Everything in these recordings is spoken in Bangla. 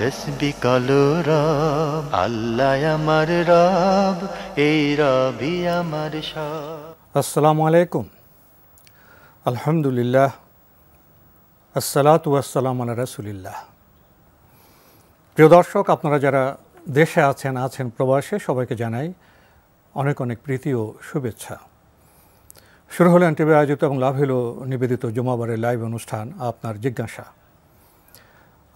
তসবি কালো রব আল্লাহ আমার রব এই রবি আমার সব আসসালামু আলাইকুম আলহামদুলিল্লাহ আসসালাত আসসালাম আল্লাহ রাসুলিল্লাহ প্রিয় দর্শক আপনারা যারা দেশে আছেন আছেন প্রবাসে সবাইকে জানাই অনেক অনেক প্রীতি ও শুভেচ্ছা শুরু হলেন টিভি আয়োজিত এবং লাভ হলো নিবেদিত জুমাবারের লাইভ অনুষ্ঠান আপনার জিজ্ঞাসা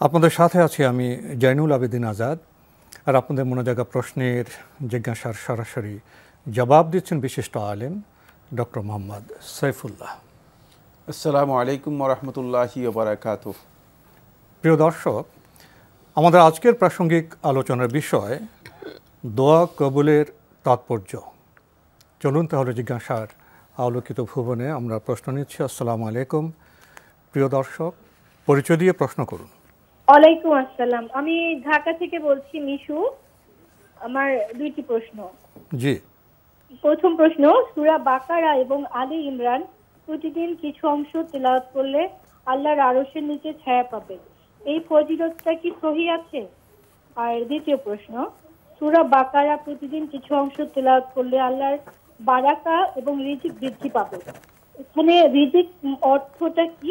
আপনাদের সাথে আছি আমি জৈনুল আবেদিন আজাদ আর আপনাদের মনে জায়গা প্রশ্নের জিজ্ঞাসার সরাসরি জবাব দিচ্ছেন বিশিষ্ট আলেম ডক্টর মোহাম্মদ সৈফুল্লাহ আসসালামু আলাইকুম রহমতুল্লাহ বারাকাত প্রিয় দর্শক আমাদের আজকের প্রাসঙ্গিক আলোচনার বিষয় দোয়া কবুলের তাৎপর্য চলুন তাহলে জিজ্ঞাসার আলোকিত ভুবনে আমরা প্রশ্ন নিচ্ছি আসসালামু আলাইকুম প্রিয় দর্শক পরিচয় দিয়ে প্রশ্ন করুন ওয়ালাইকুম আসসালাম আমি ঢাকা থেকে বলছি মিশু আমার দুইটি প্রশ্ন জি প্রথম প্রশ্ন সুরা বাকারা এবং আলী ইমরান প্রতিদিন কিছু অংশ তেলাওয়াত করলে আল্লাহর আরশের নিচে ছায়া পাবে এই ফজিলতটা কি সহি আছে আর দ্বিতীয় প্রশ্ন সুরা বাকারা প্রতিদিন কিছু অংশ তেলাওয়াত করলে আল্লাহর বারাকা এবং রিজিক বৃদ্ধি পাবে এখানে রিজিক অর্থটা কি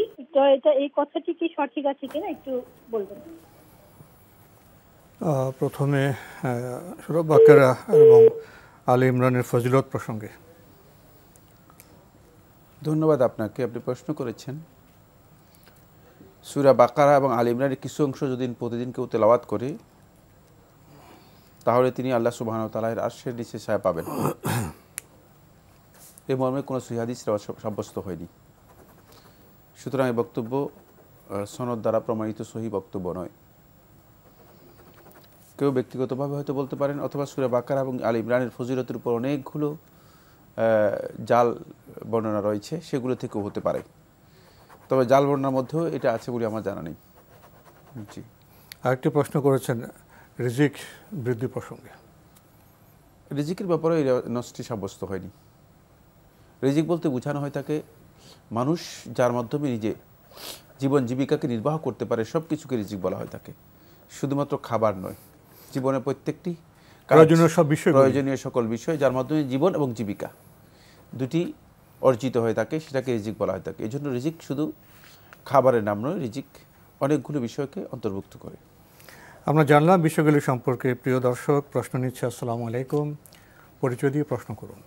এটা এই কথাটি কি সঠিক আছে কিনা একটু বলবেন প্রথমে এবং আলী ইমরানের ফজিলত প্রসঙ্গে ধন্যবাদ আপনাকে আপনি প্রশ্ন করেছেন সুরা বাকারা এবং আল ইমরানের কিছু অংশ যদি প্রতিদিন কেউ তেলাওয়াত করে তাহলে তিনি আল্লাহ সুবাহতালাহের আর্শের নিচে ছায়া পাবেন এই মর্মে কোনো সহিহাদিস সাব্যস্ত হয়নি সুতরাং এই বক্তব্য সনদ দ্বারা প্রমাণিত সহি বক্তব্য নয় কেউ ব্যক্তিগতভাবে হয়তো বলতে পারেন অথবা সুরে বাকার এবং আল ইমরানের ফজিরতের উপর অনেকগুলো জাল বর্ণনা রয়েছে সেগুলো থেকেও হতে পারে তবে জাল বর্ণনার মধ্যেও এটা আছে বলে আমার জানা নেই জি আরেকটি প্রশ্ন করেছেন রিজিক বৃদ্ধি প্রসঙ্গে রিজিকের ব্যাপারে এই নষ্টটি সাব্যস্ত হয়নি রেজিক বলতে বোঝানো হয় তাকে মানুষ যার মাধ্যমে নিজে জীবন জীবিকাকে নির্বাহ করতে পারে সব কিছুকে রিজিক বলা হয় তাকে শুধুমাত্র খাবার নয় জীবনের প্রত্যেকটি সব বিষয় প্রয়োজনীয় সকল বিষয় যার মাধ্যমে জীবন এবং জীবিকা দুটি অর্জিত হয়ে থাকে সেটাকে রিজিক বলা হয় থাকে এই জন্য রিজিক শুধু খাবারের নাম নয় রিজিক অনেকগুলো বিষয়কে অন্তর্ভুক্ত করে আমরা জানলাম বিষয়গুলি সম্পর্কে প্রিয় দর্শক প্রশ্ন নিচ্ছে আসসালামু আলাইকুম পরিচয় দিয়ে প্রশ্ন করুন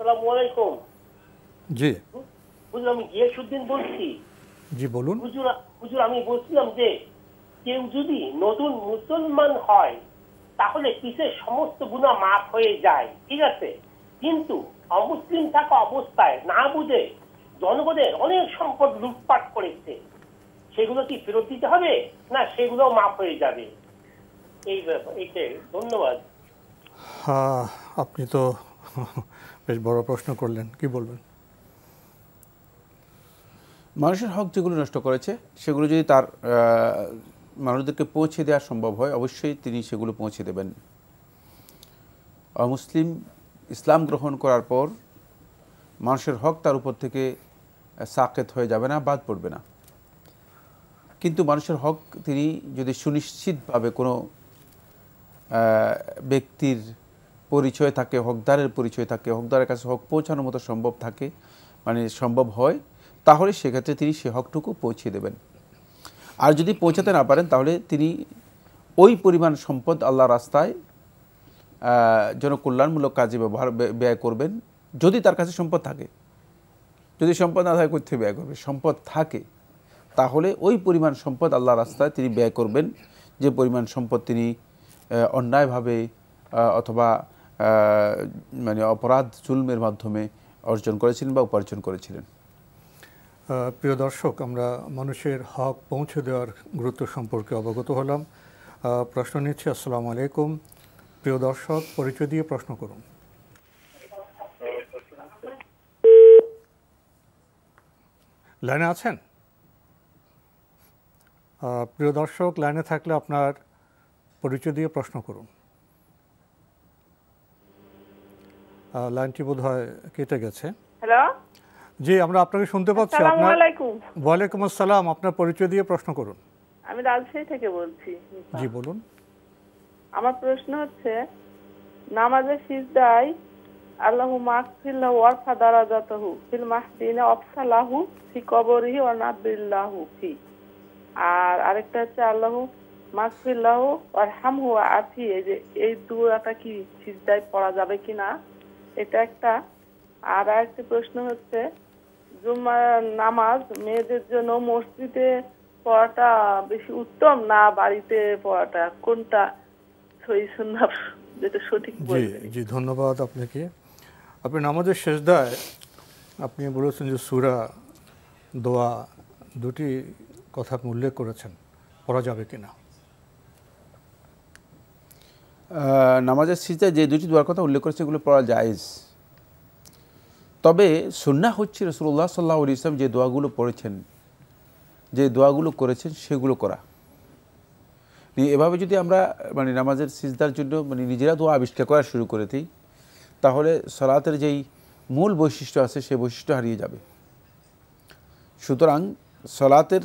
জি বুঝলাম বলছি জি বলুন হুজুর আমি বলছিলাম যে কেউ যদি নতুন মুসলমান হয় তাহলে সমস্ত গুণা মাফ হয়ে যায় ঠিক আছে কিন্তু অমুসলিম থাকা অবস্থায় না বুঝে জনগণের অনেক সম্পদ লুটপাট করেছে সেগুলো কি ফেরত দিতে হবে না সেগুলো মাফ হয়ে যাবে এই ব্যাপার ধন্যবাদ হ্যাঁ, আপনি তো বেশ বড় প্রশ্ন করলেন কি বলবেন মানুষের হক যেগুলো নষ্ট করেছে সেগুলো যদি তার মানুষদেরকে পৌঁছে দেওয়া সম্ভব হয় অবশ্যই তিনি সেগুলো পৌঁছে দেবেন অমুসলিম ইসলাম গ্রহণ করার পর মানুষের হক তার উপর থেকে সাকেত হয়ে যাবে না বাদ পড়বে না কিন্তু মানুষের হক তিনি যদি সুনিশ্চিতভাবে কোনো ব্যক্তির পরিচয় থাকে হকদারের পরিচয় থাকে হকদারের কাছে হক পৌঁছানোর মতো সম্ভব থাকে মানে সম্ভব হয় তাহলে সেক্ষেত্রে তিনি সে হকটুকু পৌঁছে দেবেন আর যদি পৌঁছাতে না পারেন তাহলে তিনি ওই পরিমাণ সম্পদ আল্লাহ রাস্তায় জনকল্যাণমূলক কাজে ব্যবহার ব্যয় করবেন যদি তার কাছে সম্পদ থাকে যদি সম্পদ না থাকে কোথায় ব্যয় করবে সম্পদ থাকে তাহলে ওই পরিমাণ সম্পদ আল্লাহ রাস্তায় তিনি ব্যয় করবেন যে পরিমাণ সম্পদ তিনি অন্যায়ভাবে অথবা মানে অপরাধ জুলমের মাধ্যমে অর্জন করেছিলেন বা উপার্জন করেছিলেন প্রিয় দর্শক আমরা মানুষের হক পৌঁছে দেওয়ার গুরুত্ব সম্পর্কে অবগত হলাম প্রশ্ন নিচ্ছি আসসালামু আলাইকুম প্রিয় দর্শক পরিচয় দিয়ে প্রশ্ন করুন লাইনে আছেন প্রিয় দর্শক লাইনে থাকলে আপনার পরিচয় দিয়ে প্রশ্ন করুন লাইনটি বোধ হয় কেটে গেছে হ্যালো জি আমরা আপনাকে শুনতে পাচ্ছি ওয়ালাইকুম আসসালাম আপনার পরিচয় দিয়ে প্রশ্ন করুন আমি রাজশাহী থেকে বলছি জি বলুন আমার প্রশ্ন হচ্ছে নামাজে সিজদায় আল্লাহু মাগফিরলা ওয়া ফাদারাজাতহু ফিল মাহদিনা অফসালাহু ফি কবরিহি ওয়া নাবিল্লাহু ফি আর আরেকটা হচ্ছে আল্লাহু মাগফিরলাহু ওয়ারহামহু ওয়া আফি এই যে এই দুটা কি সিজদায় পড়া যাবে কিনা এটা একটা আর একটি প্রশ্ন হচ্ছে জুম্মা নামাজ মেয়েদের জন্য মসজিদে পড়াটা বেশি উত্তম না বাড়িতে পড়াটা কোনটা সই সুন্দর যেটা সঠিক জি ধন্যবাদ আপনাকে আপনি নামাজের শেষদায় আপনি বলেছেন যে সুরা দোয়া দুটি কথা উল্লেখ করেছেন পড়া যাবে কিনা নামাজের সিজে যে দুটি দোয়ার কথা উল্লেখ করেছে সেগুলো পড়া যায়জ তবে সুন্না হচ্ছে রসুল্লাহ সাল্লাহ ইসলাম যে দোয়াগুলো পড়েছেন যে দোয়াগুলো করেছেন সেগুলো করা এভাবে যদি আমরা মানে নামাজের সিজদার জন্য মানে নিজেরা দোয়া আবিষ্কার করা শুরু করে দিই তাহলে সলাতের যেই মূল বৈশিষ্ট্য আছে সেই বৈশিষ্ট্য হারিয়ে যাবে সুতরাং সলাতের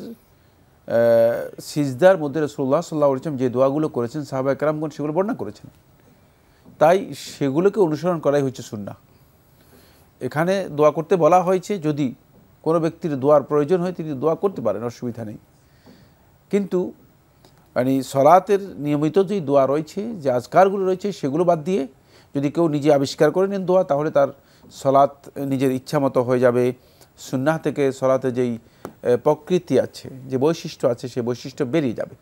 সিজদার মধ্যে রসুল্লাহ সাল্লাহ আলিয়াম যে দোয়াগুলো করেছেন সাহাবা একরামগণ সেগুলো বর্ণনা করেছেন তাই সেগুলোকে অনুসরণ করাই হচ্ছে সুন্না এখানে দোয়া করতে বলা হয়েছে যদি কোনো ব্যক্তির দোয়ার প্রয়োজন হয় তিনি দোয়া করতে পারেন অসুবিধা নেই কিন্তু মানে সলাতের নিয়মিত যেই দোয়া রয়েছে যে আজকারগুলো রয়েছে সেগুলো বাদ দিয়ে যদি কেউ নিজে আবিষ্কার করে নেন দোয়া তাহলে তার সলাৎ নিজের ইচ্ছা মতো হয়ে যাবে সুন্না থেকে সলাতে যেই প্রকৃতি আছে যে বৈশিষ্ট্য আছে সেই বৈশিষ্ট্য বেরিয়ে যাবে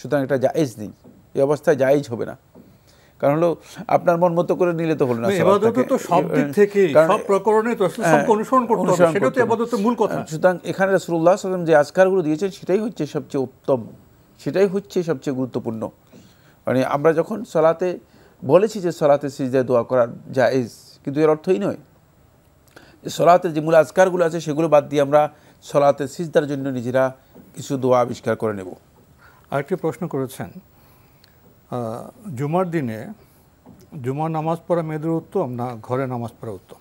সুতরাং এটা জায়েজ নেই এই অবস্থায় জায়েজ হবে না কারণ হলো আপনার মন মতো করে নিলে তো হলো না হ্যাঁ, হ্যাঁ, সুতরাং এখানে রসুল্লাহ সাল্লাল্লাহু যে আজকারগুলো দিয়েছেন সেটাই হচ্ছে সবচেয়ে উত্তম সেটাই হচ্ছে সবচেয়ে গুরুত্বপূর্ণ মানে আমরা যখন সলাতে বলেছি যে সলাতে সিজদায় দোয়া করার জায়েজ কিন্তু এর অর্থই নয় সলাতে সলাতের যে মূল আজকারগুলো আছে সেগুলো বাদ দিয়ে আমরা সলাতের সিজদার জন্য নিজেরা কিছু দোয়া আবিষ্কার করে নেব আরেকটি প্রশ্ন করেছেন জুমার দিনে জুমার নামাজ পড়া মেয়েদের উত্তম না ঘরে নামাজ পড়া উত্তম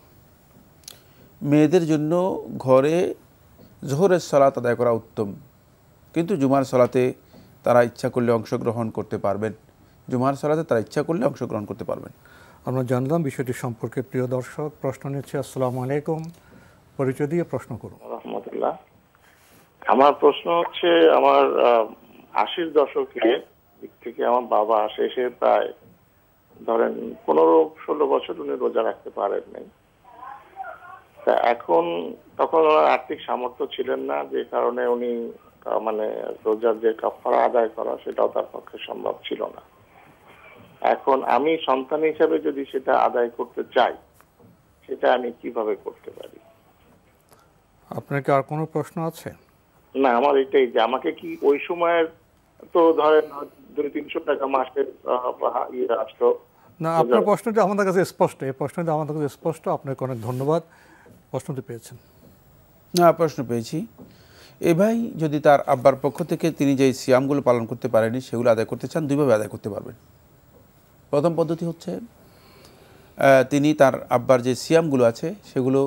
মেয়েদের জন্য ঘরে জোহরের সলাত আদায় করা উত্তম কিন্তু জুমার সলাতে তারা ইচ্ছা করলে অংশগ্রহণ করতে পারবেন জুমার সলাতে তারা ইচ্ছা করলে অংশগ্রহণ করতে পারবেন আমরা জানলাম বিষয়টি সম্পর্কে প্রিয় দর্শক প্রশ্ন নিচ্ছে আসসালাম আলাইকুম পরিচয় দিয়ে প্রশ্ন করুন আমার প্রশ্ন হচ্ছে আমার আশির দশকে দিক থেকে আমার বাবা শেষে প্রায় ধরেন পনেরো ষোলো বছর উনি রোজা রাখতে পারেন নাই তা এখন তখন ওনার আর্থিক সামর্থ্য ছিলেন না যে কারণে উনি মানে রোজার যে কাপড় আদায় করা সেটাও তার পক্ষে সম্ভব ছিল না এখন আমি সন্তান হিসাবে যদি সেটা আদায় করতে চাই সেটা আমি কিভাবে করতে পারি আপনার কি আর কোনো প্রশ্ন আছে না আমার এটাই যে আমাকে কি ওই সময়ের তো ধরেন দুই তিনশো টাকা মাসের ইয়ে আসতো না আপনার প্রশ্নটি আমাদের কাছে স্পষ্ট এই প্রশ্নটি আমাদের কাছে স্পষ্ট আপনাকে অনেক ধন্যবাদ প্রশ্নটি পেয়েছেন না প্রশ্ন পেয়েছি এ ভাই যদি তার আব্বার পক্ষ থেকে তিনি যে সিয়ামগুলো পালন করতে পারেনি সেগুলো আদায় করতে চান দুইভাবে আদায় করতে পারবেন প্রথম পদ্ধতি হচ্ছে তিনি তার আব্বার যে সিয়ামগুলো আছে সেগুলো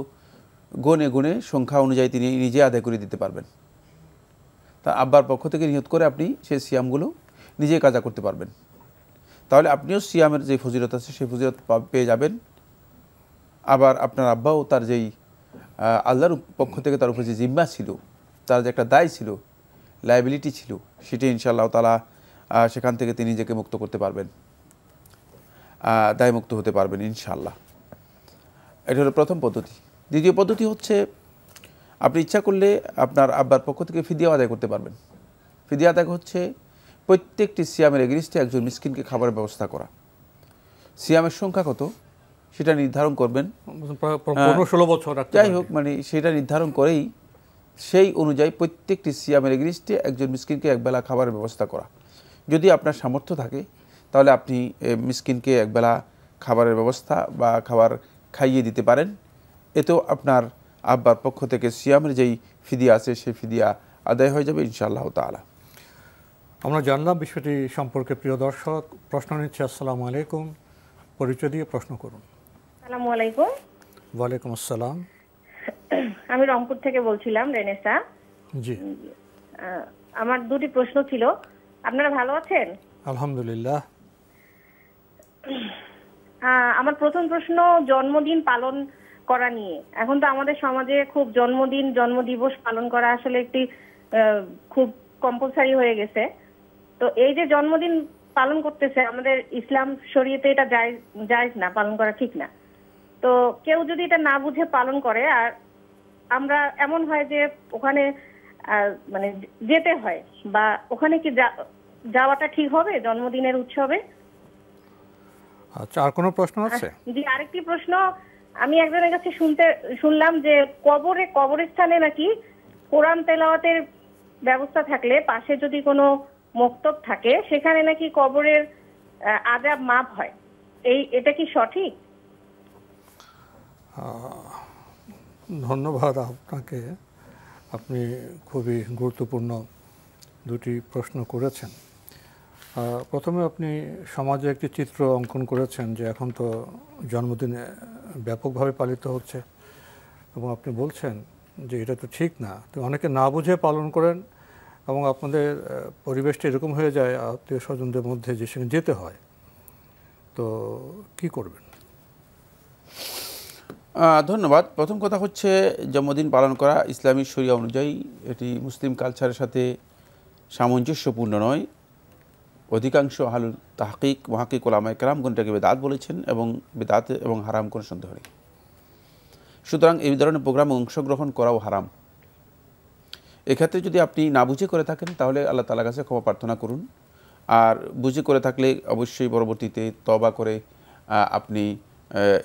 গুণে গুণে সংখ্যা অনুযায়ী তিনি নিজে আদায় করে দিতে পারবেন তার আব্বার পক্ষ থেকে নিহত করে আপনি সেই সিয়ামগুলো নিজে কাজা করতে পারবেন তাহলে আপনিও সিয়ামের যে ফজিরত আছে সেই ফজিরত পেয়ে যাবেন আবার আপনার আব্বাও তার যেই আল্লাহর পক্ষ থেকে তার উপর যে জিম্মা ছিল তার যে একটা দায় ছিল লাইবিলিটি ছিল সেটি ইনশাআল্লাহ তালা সেখান থেকে তিনি নিজেকে মুক্ত করতে পারবেন দায়মুক্ত হতে পারবেন ইনশাল্লাহ এটা হলো প্রথম পদ্ধতি দ্বিতীয় পদ্ধতি হচ্ছে আপনি ইচ্ছা করলে আপনার আব্বার পক্ষ থেকে ফিদিয়া আদায় করতে পারবেন ফিদিয়া আদায় হচ্ছে প্রত্যেকটি সিয়ামের এগ্রিস্টে একজন মিসকিনকে খাবারের ব্যবস্থা করা সিয়ামের সংখ্যা কত সেটা নির্ধারণ করবেন ষোলো বছর যাই হোক মানে সেটা নির্ধারণ করেই সেই অনুযায়ী প্রত্যেকটি সিয়ামের এগ্রিস্টে একজন মিসকিনকে একবেলা খাবারের ব্যবস্থা করা যদি আপনার সামর্থ্য থাকে তাহলে আপনি মিসকিনকে একবেলা খাবারের ব্যবস্থা বা খাবার খাইয়ে দিতে পারেন এতেও আপনার আব্বার পক্ষ থেকে সিয়ামের যেই ফিদিয়া আছে সেই ফিদিয়া আদায় হয়ে যাবে ইনশাআল্লাহ তালা আমরা জানলাম বিষয়টি সম্পর্কে প্রিয় দর্শক প্রশ্ন নিচ্ছে আসসালামু আলাইকুম পরিচয় দিয়ে প্রশ্ন করুন ওয়ালাইকুম আসসালাম আমি রংপুর থেকে বলছিলাম রেনেসা জি আমার দুটি প্রশ্ন ছিল আপনারা ভালো আছেন আলহামদুলিল্লাহ আমার প্রথম প্রশ্ন জন্মদিন পালন করা নিয়ে এখন তো আমাদের সমাজে খুব জন্মদিন জন্মদিবস পালন করা আসলে একটি খুব কম্পালসারি হয়ে গেছে তো এই যে জন্মদিন পালন করতেছে আমাদের ইসলাম শরীয়তে এটা যায় না পালন করা ঠিক না তো কেউ যদি এটা না বুঝে পালন করে আর আমরা এমন হয় যে ওখানে মানে যেতে হয় বা ওখানে কি যাওয়াটা ঠিক হবে জন্মদিনের উৎসবে আচ্ছা আর কোনো প্রশ্ন আছে জি আরেকটি প্রশ্ন আমি একজনের কাছে শুনতে শুনলাম যে কবরে কবরস্থানে নাকি কোরআন তেলাওয়াতের ব্যবস্থা থাকলে পাশে যদি কোনো মক্তব থাকে সেখানে নাকি কবরের আজাব মাপ হয় এই এটা কি সঠিক ধন্যবাদ আপনাকে আপনি খুবই গুরুত্বপূর্ণ দুটি প্রশ্ন করেছেন প্রথমে আপনি সমাজে একটি চিত্র অঙ্কন করেছেন যে এখন তো জন্মদিন ব্যাপকভাবে পালিত হচ্ছে এবং আপনি বলছেন যে এটা তো ঠিক না তো অনেকে না বুঝে পালন করেন এবং আপনাদের পরিবেশটা এরকম হয়ে যায় আত্মীয় স্বজনদের মধ্যে যে সেখানে যেতে হয় তো কি করবেন ধন্যবাদ প্রথম কথা হচ্ছে জন্মদিন পালন করা ইসলামী শরিয়া অনুযায়ী এটি মুসলিম কালচারের সাথে সামঞ্জস্যপূর্ণ নয় অধিকাংশ আহলুল তাহকিক মহাকিক ওলামা একরামগণ এটাকে বেদাত বলেছেন এবং বেদাত এবং হারাম কোনো সন্দেহ নেই সুতরাং এই ধরনের প্রোগ্রামে অংশগ্রহণ করাও হারাম এক্ষেত্রে যদি আপনি না বুঝে করে থাকেন তাহলে আল্লাহ তালা কাছে ক্ষমা প্রার্থনা করুন আর বুঝে করে থাকলে অবশ্যই পরবর্তীতে তবা করে আপনি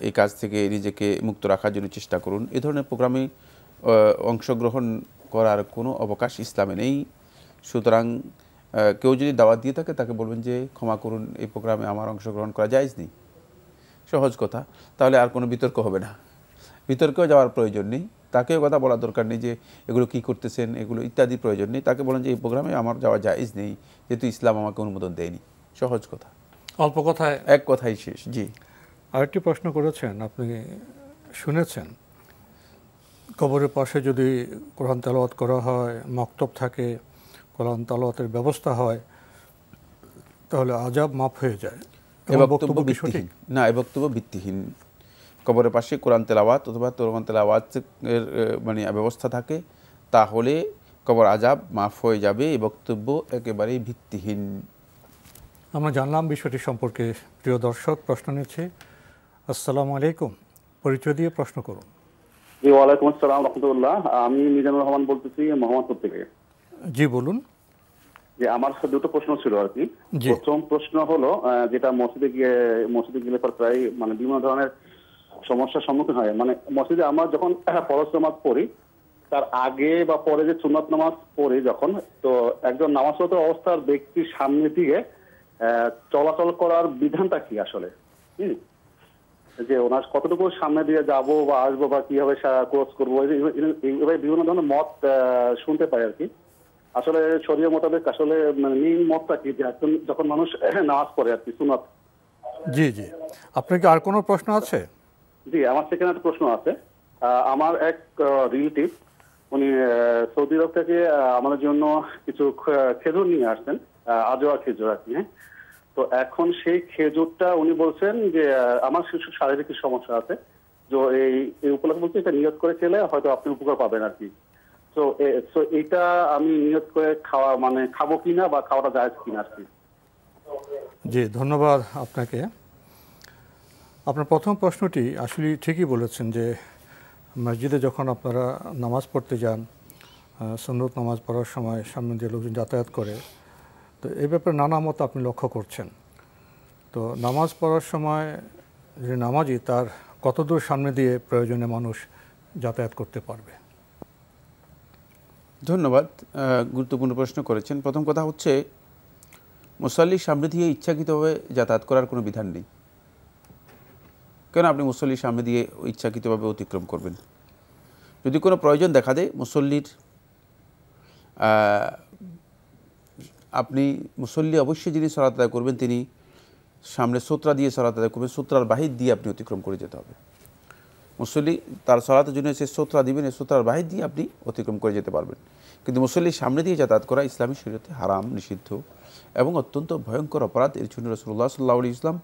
এই কাজ থেকে নিজেকে মুক্ত রাখার জন্য চেষ্টা করুন এ ধরনের প্রোগ্রামে অংশগ্রহণ করার কোনো অবকাশ ইসলামে নেই সুতরাং কেউ যদি দাওয়াত দিয়ে থাকে তাকে বলবেন যে ক্ষমা করুন এই প্রোগ্রামে আমার অংশগ্রহণ করা যায়জ নেই সহজ কথা তাহলে আর কোনো বিতর্ক হবে না বিতর্কেও যাওয়ার প্রয়োজন নেই তাকেও কথা বলা দরকার নেই যে এগুলো কি করতেছেন এগুলো ইত্যাদি প্রয়োজন নেই তাকে বলেন যে এই প্রোগ্রামে আমার যাওয়া জায়জ নেই যেহেতু ইসলাম আমাকে অনুমোদন দেয়নি সহজ কথা অল্প কথায় এক কথাই শেষ জি আরেকটি প্রশ্ন করেছেন আপনি শুনেছেন কবরের পাশে যদি কোরআন তেলওয়াত করা হয় মক্তব থাকে কোরআন তালাতের ব্যবস্থা হয় তাহলে আজাব মাফ হয়ে যায় বক্তব্য ভিত্তিহীন না এ বক্তব্য ভিত্তিহীন কবরের পাশে কোরআন তেলাওয়াত অথবা কোরআন তেলাওয়াতের মানে ব্যবস্থা থাকে তাহলে কবর আজাব মাফ হয়ে যাবে এই বক্তব্য একেবারেই ভিত্তিহীন আমরা জানলাম বিষয়টি সম্পর্কে প্রিয় দর্শক প্রশ্ন নিচ্ছে আসসালামু আলাইকুম পরিচয় দিয়ে প্রশ্ন করুন জি ওয়ালাইকুম আসসালাম রহমতুল্লাহ আমি মিজানুর রহমান বলতেছি মোহাম্মদপুর থেকে জি বলুন যে আমার দুটো প্রশ্ন ছিল আর কি প্রথম প্রশ্ন হলো যেটা মসজিদে গিয়ে মসজিদে গেলে পর প্রায় মানে বিভিন্ন ধরনের সমস্যার সম্মুখীন হয় মানে মসজিদে আমার যখন ফরজ নামাজ পড়ি তার আগে বা পরে যে সুন্নত নামাজ পড়ি যখন তো একজন নামাজরত অবস্থার ব্যক্তির সামনে দিয়ে চলাচল করার বিধানটা কি আসলে হম যে ওনার কতটুকু সামনে দিয়ে যাব বা আসবো বা কিভাবে ক্রস করবো এইভাবে বিভিন্ন ধরনের মত শুনতে পাই আর কি আসলে শরীয় মোতাবেক আসলে মানে মেইন মতটা কি যে একজন যখন মানুষ নামাজ পড়ে আর কি সুনাত জি জি আপনার কি আর কোনো প্রশ্ন আছে জি আমার সেখানে একটা প্রশ্ন আছে আমার এক রিলেটিভ উনি সৌদি আরব থেকে আমাদের জন্য কিছু খেজুর নিয়ে আসছেন আজোয়া খেজুর আর কি হ্যাঁ? তো এখন সেই খেজুরটা উনি বলছেন যে আমার শিশু শারীরিক সমস্যা আছে তো এই উপলক্ষে বলছে এটা নিয়োগ করে খেলে হয়তো আপনি উপকার পাবেন আর কি তো তো এটা আমি নিয়ত করে খাওয়া মানে খাবো কিনা বা খাওয়াটা যায় কিনা আর কি জি ধন্যবাদ আপনাকে আপনার প্রথম প্রশ্নটি আসলে ঠিকই বলেছেন যে মসজিদে যখন আপনারা নামাজ পড়তে যান সন্ন্যত নামাজ পড়ার সময় সামনে দিয়ে লোকজন যাতায়াত করে তো এই ব্যাপারে নানা মত আপনি লক্ষ্য করছেন তো নামাজ পড়ার সময় যে নামাজি তার কতদূর সামনে দিয়ে প্রয়োজনে মানুষ যাতায়াত করতে পারবে ধন্যবাদ গুরুত্বপূর্ণ প্রশ্ন করেছেন প্রথম কথা হচ্ছে মুসল্লির সামনে দিয়ে ইচ্ছাকৃতভাবে যাতায়াত করার কোনো বিধান নেই কেন আপনি মুসল্লির সামনে দিয়ে ইচ্ছাকৃতভাবে অতিক্রম করবেন যদি কোনো প্রয়োজন দেখা দেয় মুসল্লির আপনি মুসল্লি অবশ্যই যিনি সরাত করবেন তিনি সামনে সূত্রা দিয়ে সরাত করবেন সূত্রার বাহির দিয়ে আপনি অতিক্রম করে যেতে হবে মুসল্লি তার সলাতের জন্য সে সোতরা দিবেন এই সোতরার বাহির দিয়ে আপনি অতিক্রম করে যেতে পারবেন কিন্তু মুসল্লির সামনে দিয়ে যাতায়াত করা ইসলামী শরীরতে হারাম নিষিদ্ধ এবং অত্যন্ত ভয়ঙ্কর অপরাধ এর জন্য রসুল্লাহ সাল্লাহ ইসলাম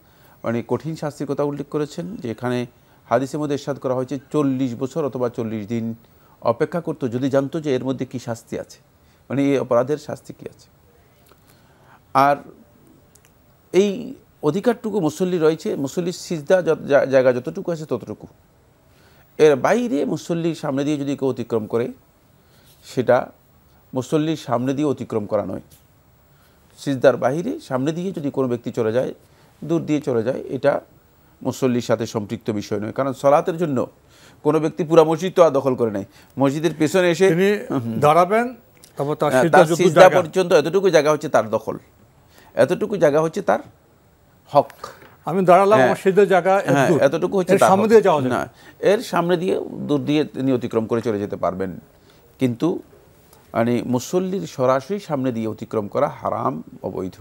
অনেক কঠিন শাস্তির কথা উল্লেখ করেছেন যে এখানে হাদিসের মধ্যে এরশাদ করা হয়েছে চল্লিশ বছর অথবা চল্লিশ দিন অপেক্ষা করতো যদি জানতো যে এর মধ্যে কি শাস্তি আছে মানে এই অপরাধের শাস্তি কী আছে আর এই অধিকারটুকু মুসল্লি রয়েছে মুসল্লির সিজদা জায়গা যতটুকু আছে ততটুকু এর বাইরে মুসল্লির সামনে দিয়ে যদি কেউ অতিক্রম করে সেটা মুসল্লির সামনে দিয়ে অতিক্রম করা নয় সিজদার বাহিরে সামনে দিয়ে যদি কোনো ব্যক্তি চলে যায় দূর দিয়ে চলে যায় এটা মুসল্লির সাথে সম্পৃক্ত বিষয় নয় কারণ সলাতের জন্য কোনো ব্যক্তি পুরা মসজিদ তো আর দখল করে নেয় মসজিদের পেছনে এসে দাঁড়াবেন হ্যাঁ, পর্যন্ত এতটুকু জায়গা হচ্ছে তার দখল এতটুকু জায়গা হচ্ছে তার হক আমি দাঁড়ালাম হ্যাঁ। আমার সিদ্ধ জায়গা হ্যাঁ, এতটুকু হচ্ছে সামনে দিয়ে যাওয়া না এর সামনে দিয়ে দূর দিয়ে তিনি অতিক্রম করে চলে যেতে পারবেন কিন্তু মানে মুসল্লির সরাসরি সামনে দিয়ে অতিক্রম করা হারাম অবৈধ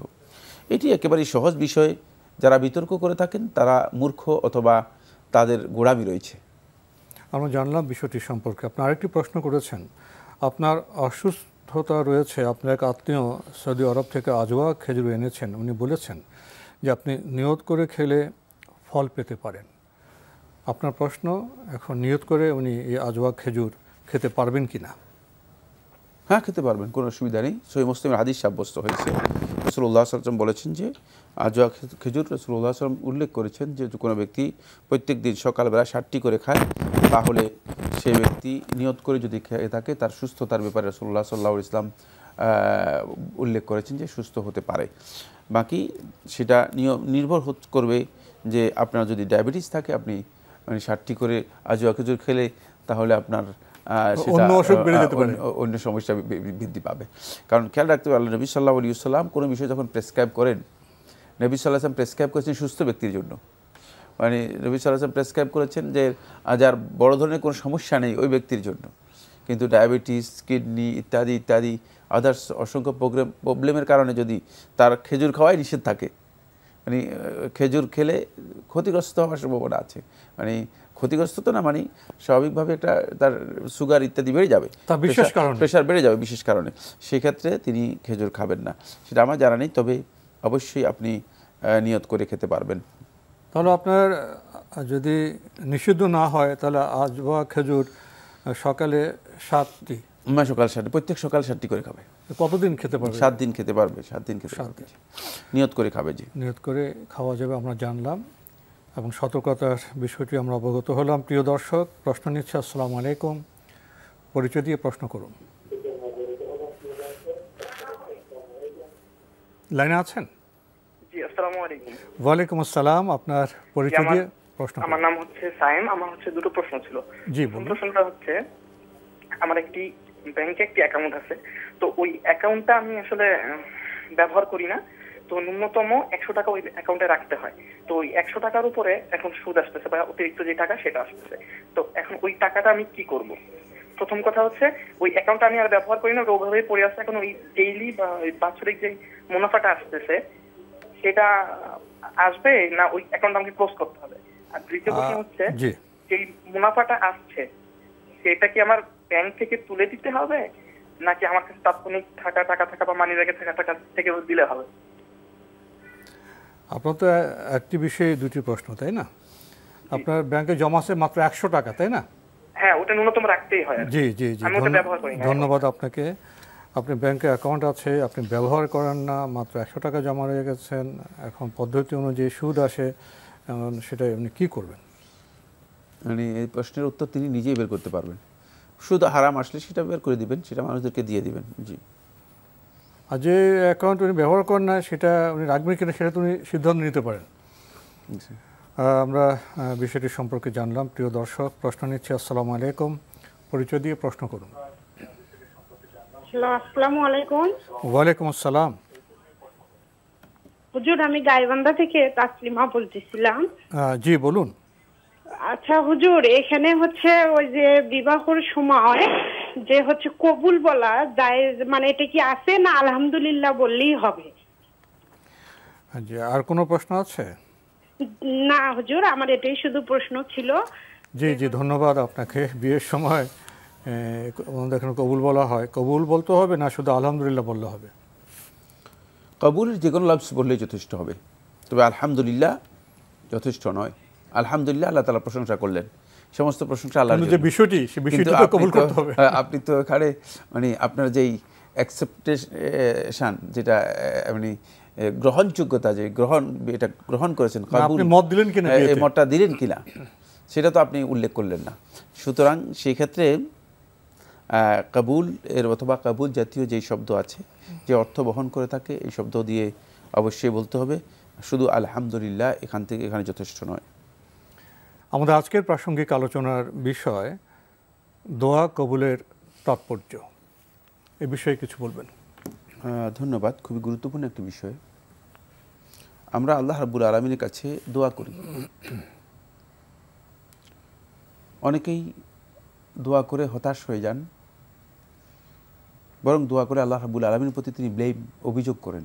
এটি একেবারে সহজ বিষয় যারা বিতর্ক করে থাকেন তারা মূর্খ অথবা তাদের গোড়ামি রয়েছে আমরা জানলাম বিষয়টি সম্পর্কে আপনি আরেকটি প্রশ্ন করেছেন আপনার অসুস্থতা রয়েছে আপনার এক আত্মীয় সৌদি আরব থেকে আজওয়া খেজুর এনেছেন উনি বলেছেন যে আপনি নিয়ত করে খেলে ফল পেতে পারেন আপনার প্রশ্ন এখন নিয়ত করে উনি এই আজওয়া খেজুর খেতে পারবেন কি না হ্যাঁ খেতে পারবেন কোনো অসুবিধা নেই সহি মুসলিমের হাদিস সাব্যস্ত হয়েছে রসুল্লাহ সাল্লাম বলেছেন যে আজওয়া খেজুর রসুল্লাহ আসলাম উল্লেখ করেছেন যে কোনো ব্যক্তি প্রত্যেক দিন সকালবেলা ষাটটি করে খায় তাহলে সেই ব্যক্তি নিয়ত করে যদি খেয়ে থাকে তার সুস্থতার ব্যাপারে রসুল্লাহ সাল্লাহ ইসলাম উল্লেখ করেছেন যে সুস্থ হতে পারে বাকি সেটা নিয়ম নির্ভর করবে যে আপনার যদি ডায়াবেটিস থাকে আপনি মানে ষাটটি করে আজুয়া খেজুর খেলে তাহলে আপনার অন্য অন্য সমস্যা বৃদ্ধি পাবে কারণ খেয়াল রাখতে হবে আল্লাহ নবী সাল্লাহ আলী সাল্লাম কোনো বিষয় যখন প্রেসক্রাইব করেন নবী সাল্লাহ আসলাম প্রেসক্রাইব করেছেন সুস্থ ব্যক্তির জন্য মানে নবী সাল্লাহ আসলাম প্রেসক্রাইব করেছেন যে যার বড় ধরনের কোনো সমস্যা নেই ওই ব্যক্তির জন্য কিন্তু ডায়াবেটিস কিডনি ইত্যাদি ইত্যাদি আদার্স অসংখ্য প্রোগ্রাম প্রবলেমের কারণে যদি তার খেজুর খাওয়াই নিষেধ থাকে মানে খেজুর খেলে ক্ষতিগ্রস্ত হওয়ার সম্ভাবনা আছে মানে ক্ষতিগ্রস্ত তো না মানে স্বাভাবিকভাবে একটা তার সুগার ইত্যাদি বেড়ে যাবে বিশেষ কারণ প্রেশার বেড়ে যাবে বিশেষ কারণে সেক্ষেত্রে তিনি খেজুর খাবেন না সেটা আমার জানা নেই তবে অবশ্যই আপনি নিয়ত করে খেতে পারবেন তাহলে আপনার যদি নিষিদ্ধ না হয় তাহলে আজ বা খেজুর সকালে সাতটি মা সকাল সাতটি প্রত্যেক সকাল সাতটি করে খাবে কতদিন খেতে পারবে সাত দিন খেতে পারবে সাত দিন খেতে পারবে নিয়ত করে খাবে যে নিয়ত করে খাওয়া যাবে আমরা জানলাম এবং সতর্কতার বিষয়টি আমরা অবগত হলাম প্রিয় দর্শক প্রশ্ন নিচ্ছে আসসালামু আলাইকুম পরিচয় দিয়ে প্রশ্ন করুন লাইনে আছেন ওয়ালাইকুম আসসালাম আপনার পরিচয় দিয়ে প্রশ্ন আমার নাম হচ্ছে সাইম আমার হচ্ছে দুটো প্রশ্ন ছিল জি প্রশ্নটা হচ্ছে আমার একটি ব্যাংকে একটি অ্যাকাউন্ট আছে তো ওই অ্যাকাউন্টটা আমি আসলে ব্যবহার করি না তো ন্যূনতম একশো টাকা ওই অ্যাকাউন্টে রাখতে হয় তো ওই একশো টাকার উপরে এখন সুদ আসতেছে বা অতিরিক্ত যে টাকা সেটা আসতেছে তো এখন ওই টাকাটা আমি কি করব প্রথম কথা হচ্ছে ওই অ্যাকাউন্ট আমি আর ব্যবহার করি না ওটা ওভাবেই পড়ে আসছে এখন ওই ডেইলি বা ওই বাৎসরিক যে মুনাফাটা আসতেছে সেটা আসবে না ওই অ্যাকাউন্ট আমাকে ক্লোজ করতে হবে আর দ্বিতীয় কথা হচ্ছে যে মুনাফাটা আসছে সেটা কি আমার ব্যাংক থেকে তুলে দিতে হবে নাকি আমার কাছে তাৎক্ষণিক থাকা টাকা থাকা বা মানি ব্যাগে থাকা টাকা থেকে দিলে হবে আপনার তো একটি বিষয়ে দুটি প্রশ্ন তাই না আপনার ব্যাংকে জমা আছে মাত্র একশো টাকা তাই না হ্যাঁ ওটা ন্যূনতম রাখতেই হয় জি জি জি ধন্যবাদ আপনাকে আপনি ব্যাংকে অ্যাকাউন্ট আছে আপনি ব্যবহার করেন না মাত্র একশো টাকা জমা রয়ে গেছেন এখন পদ্ধতি অনুযায়ী সুদ আসে সেটা আপনি কী করবেন মানে এই প্রশ্নের উত্তর তিনি নিজেই বের করতে পারবেন সুদ হারাম আসলে সেটা বের করে দিবেন সেটা মানুষদেরকে দিয়ে দিবেন জি আর যে অ্যাকাউন্ট উনি ব্যবহার করেন না সেটা উনি রাখবেন কিনা সেটা তো উনি সিদ্ধান্ত নিতে পারেন আমরা বিষয়টি সম্পর্কে জানলাম প্রিয় দর্শক প্রশ্ন নিচ্ছি আসসালামু আলাইকুম পরিচয় দিয়ে প্রশ্ন করুন ওয়ালাইকুম আসসালাম হুজুর আমি গাইবান্ধা থেকে তাসলিমা বলতেছিলাম জি বলুন আচ্ছা হুজুর এখানে হচ্ছে ওই যে বিবাহর সময় যে হচ্ছে কবুল বলা জায়েজ মানে এটা কি আছে না আলহামদুলিল্লাহ বললেই হবে জি আর কোনো প্রশ্ন আছে না হুজুর আমার এটাই শুধু প্রশ্ন ছিল জি জি ধন্যবাদ আপনাকে বিয়ের সময় দেখেন কবুল বলা হয় কবুল বলতে হবে না শুধু আলহামদুলিল্লাহ বললে হবে কবুল যে কোনো লাভ বললেই যথেষ্ট হবে তবে আলহামদুলিল্লাহ যথেষ্ট নয় আলহামদুলিল্লাহ আল্লাহ তালা প্রশংসা করলেন সমস্ত প্রশংসা আল্লাহ যে বিষয়টি সে বিষয়টি কবুল করতে হবে আপনি তো এখানে মানে আপনার যেই অ্যাকসেপ্টেশন যেটা মানে গ্রহণযোগ্যতা যে গ্রহণ এটা গ্রহণ করেছেন আপনি মত দিলেন কিনা এই মতটা দিলেন কিনা সেটা তো আপনি উল্লেখ করলেন না সুতরাং সেই ক্ষেত্রে কাবুল এর অথবা কাবুল জাতীয় যেই শব্দ আছে যে অর্থ বহন করে থাকে এই শব্দ দিয়ে অবশ্যই বলতে হবে শুধু আলহামদুলিল্লাহ এখান থেকে এখানে যথেষ্ট নয় আমাদের আজকের প্রাসঙ্গিক আলোচনার বিষয় দোয়া কবুলের তাৎপর্য এ বিষয়ে কিছু বলবেন ধন্যবাদ খুবই গুরুত্বপূর্ণ একটি বিষয় আমরা আল্লাহ হাবুল আলমিনের কাছে দোয়া করি অনেকেই দোয়া করে হতাশ হয়ে যান বরং দোয়া করে আল্লাহ হাবুল আলমিনের প্রতি তিনি ব্লেম অভিযোগ করেন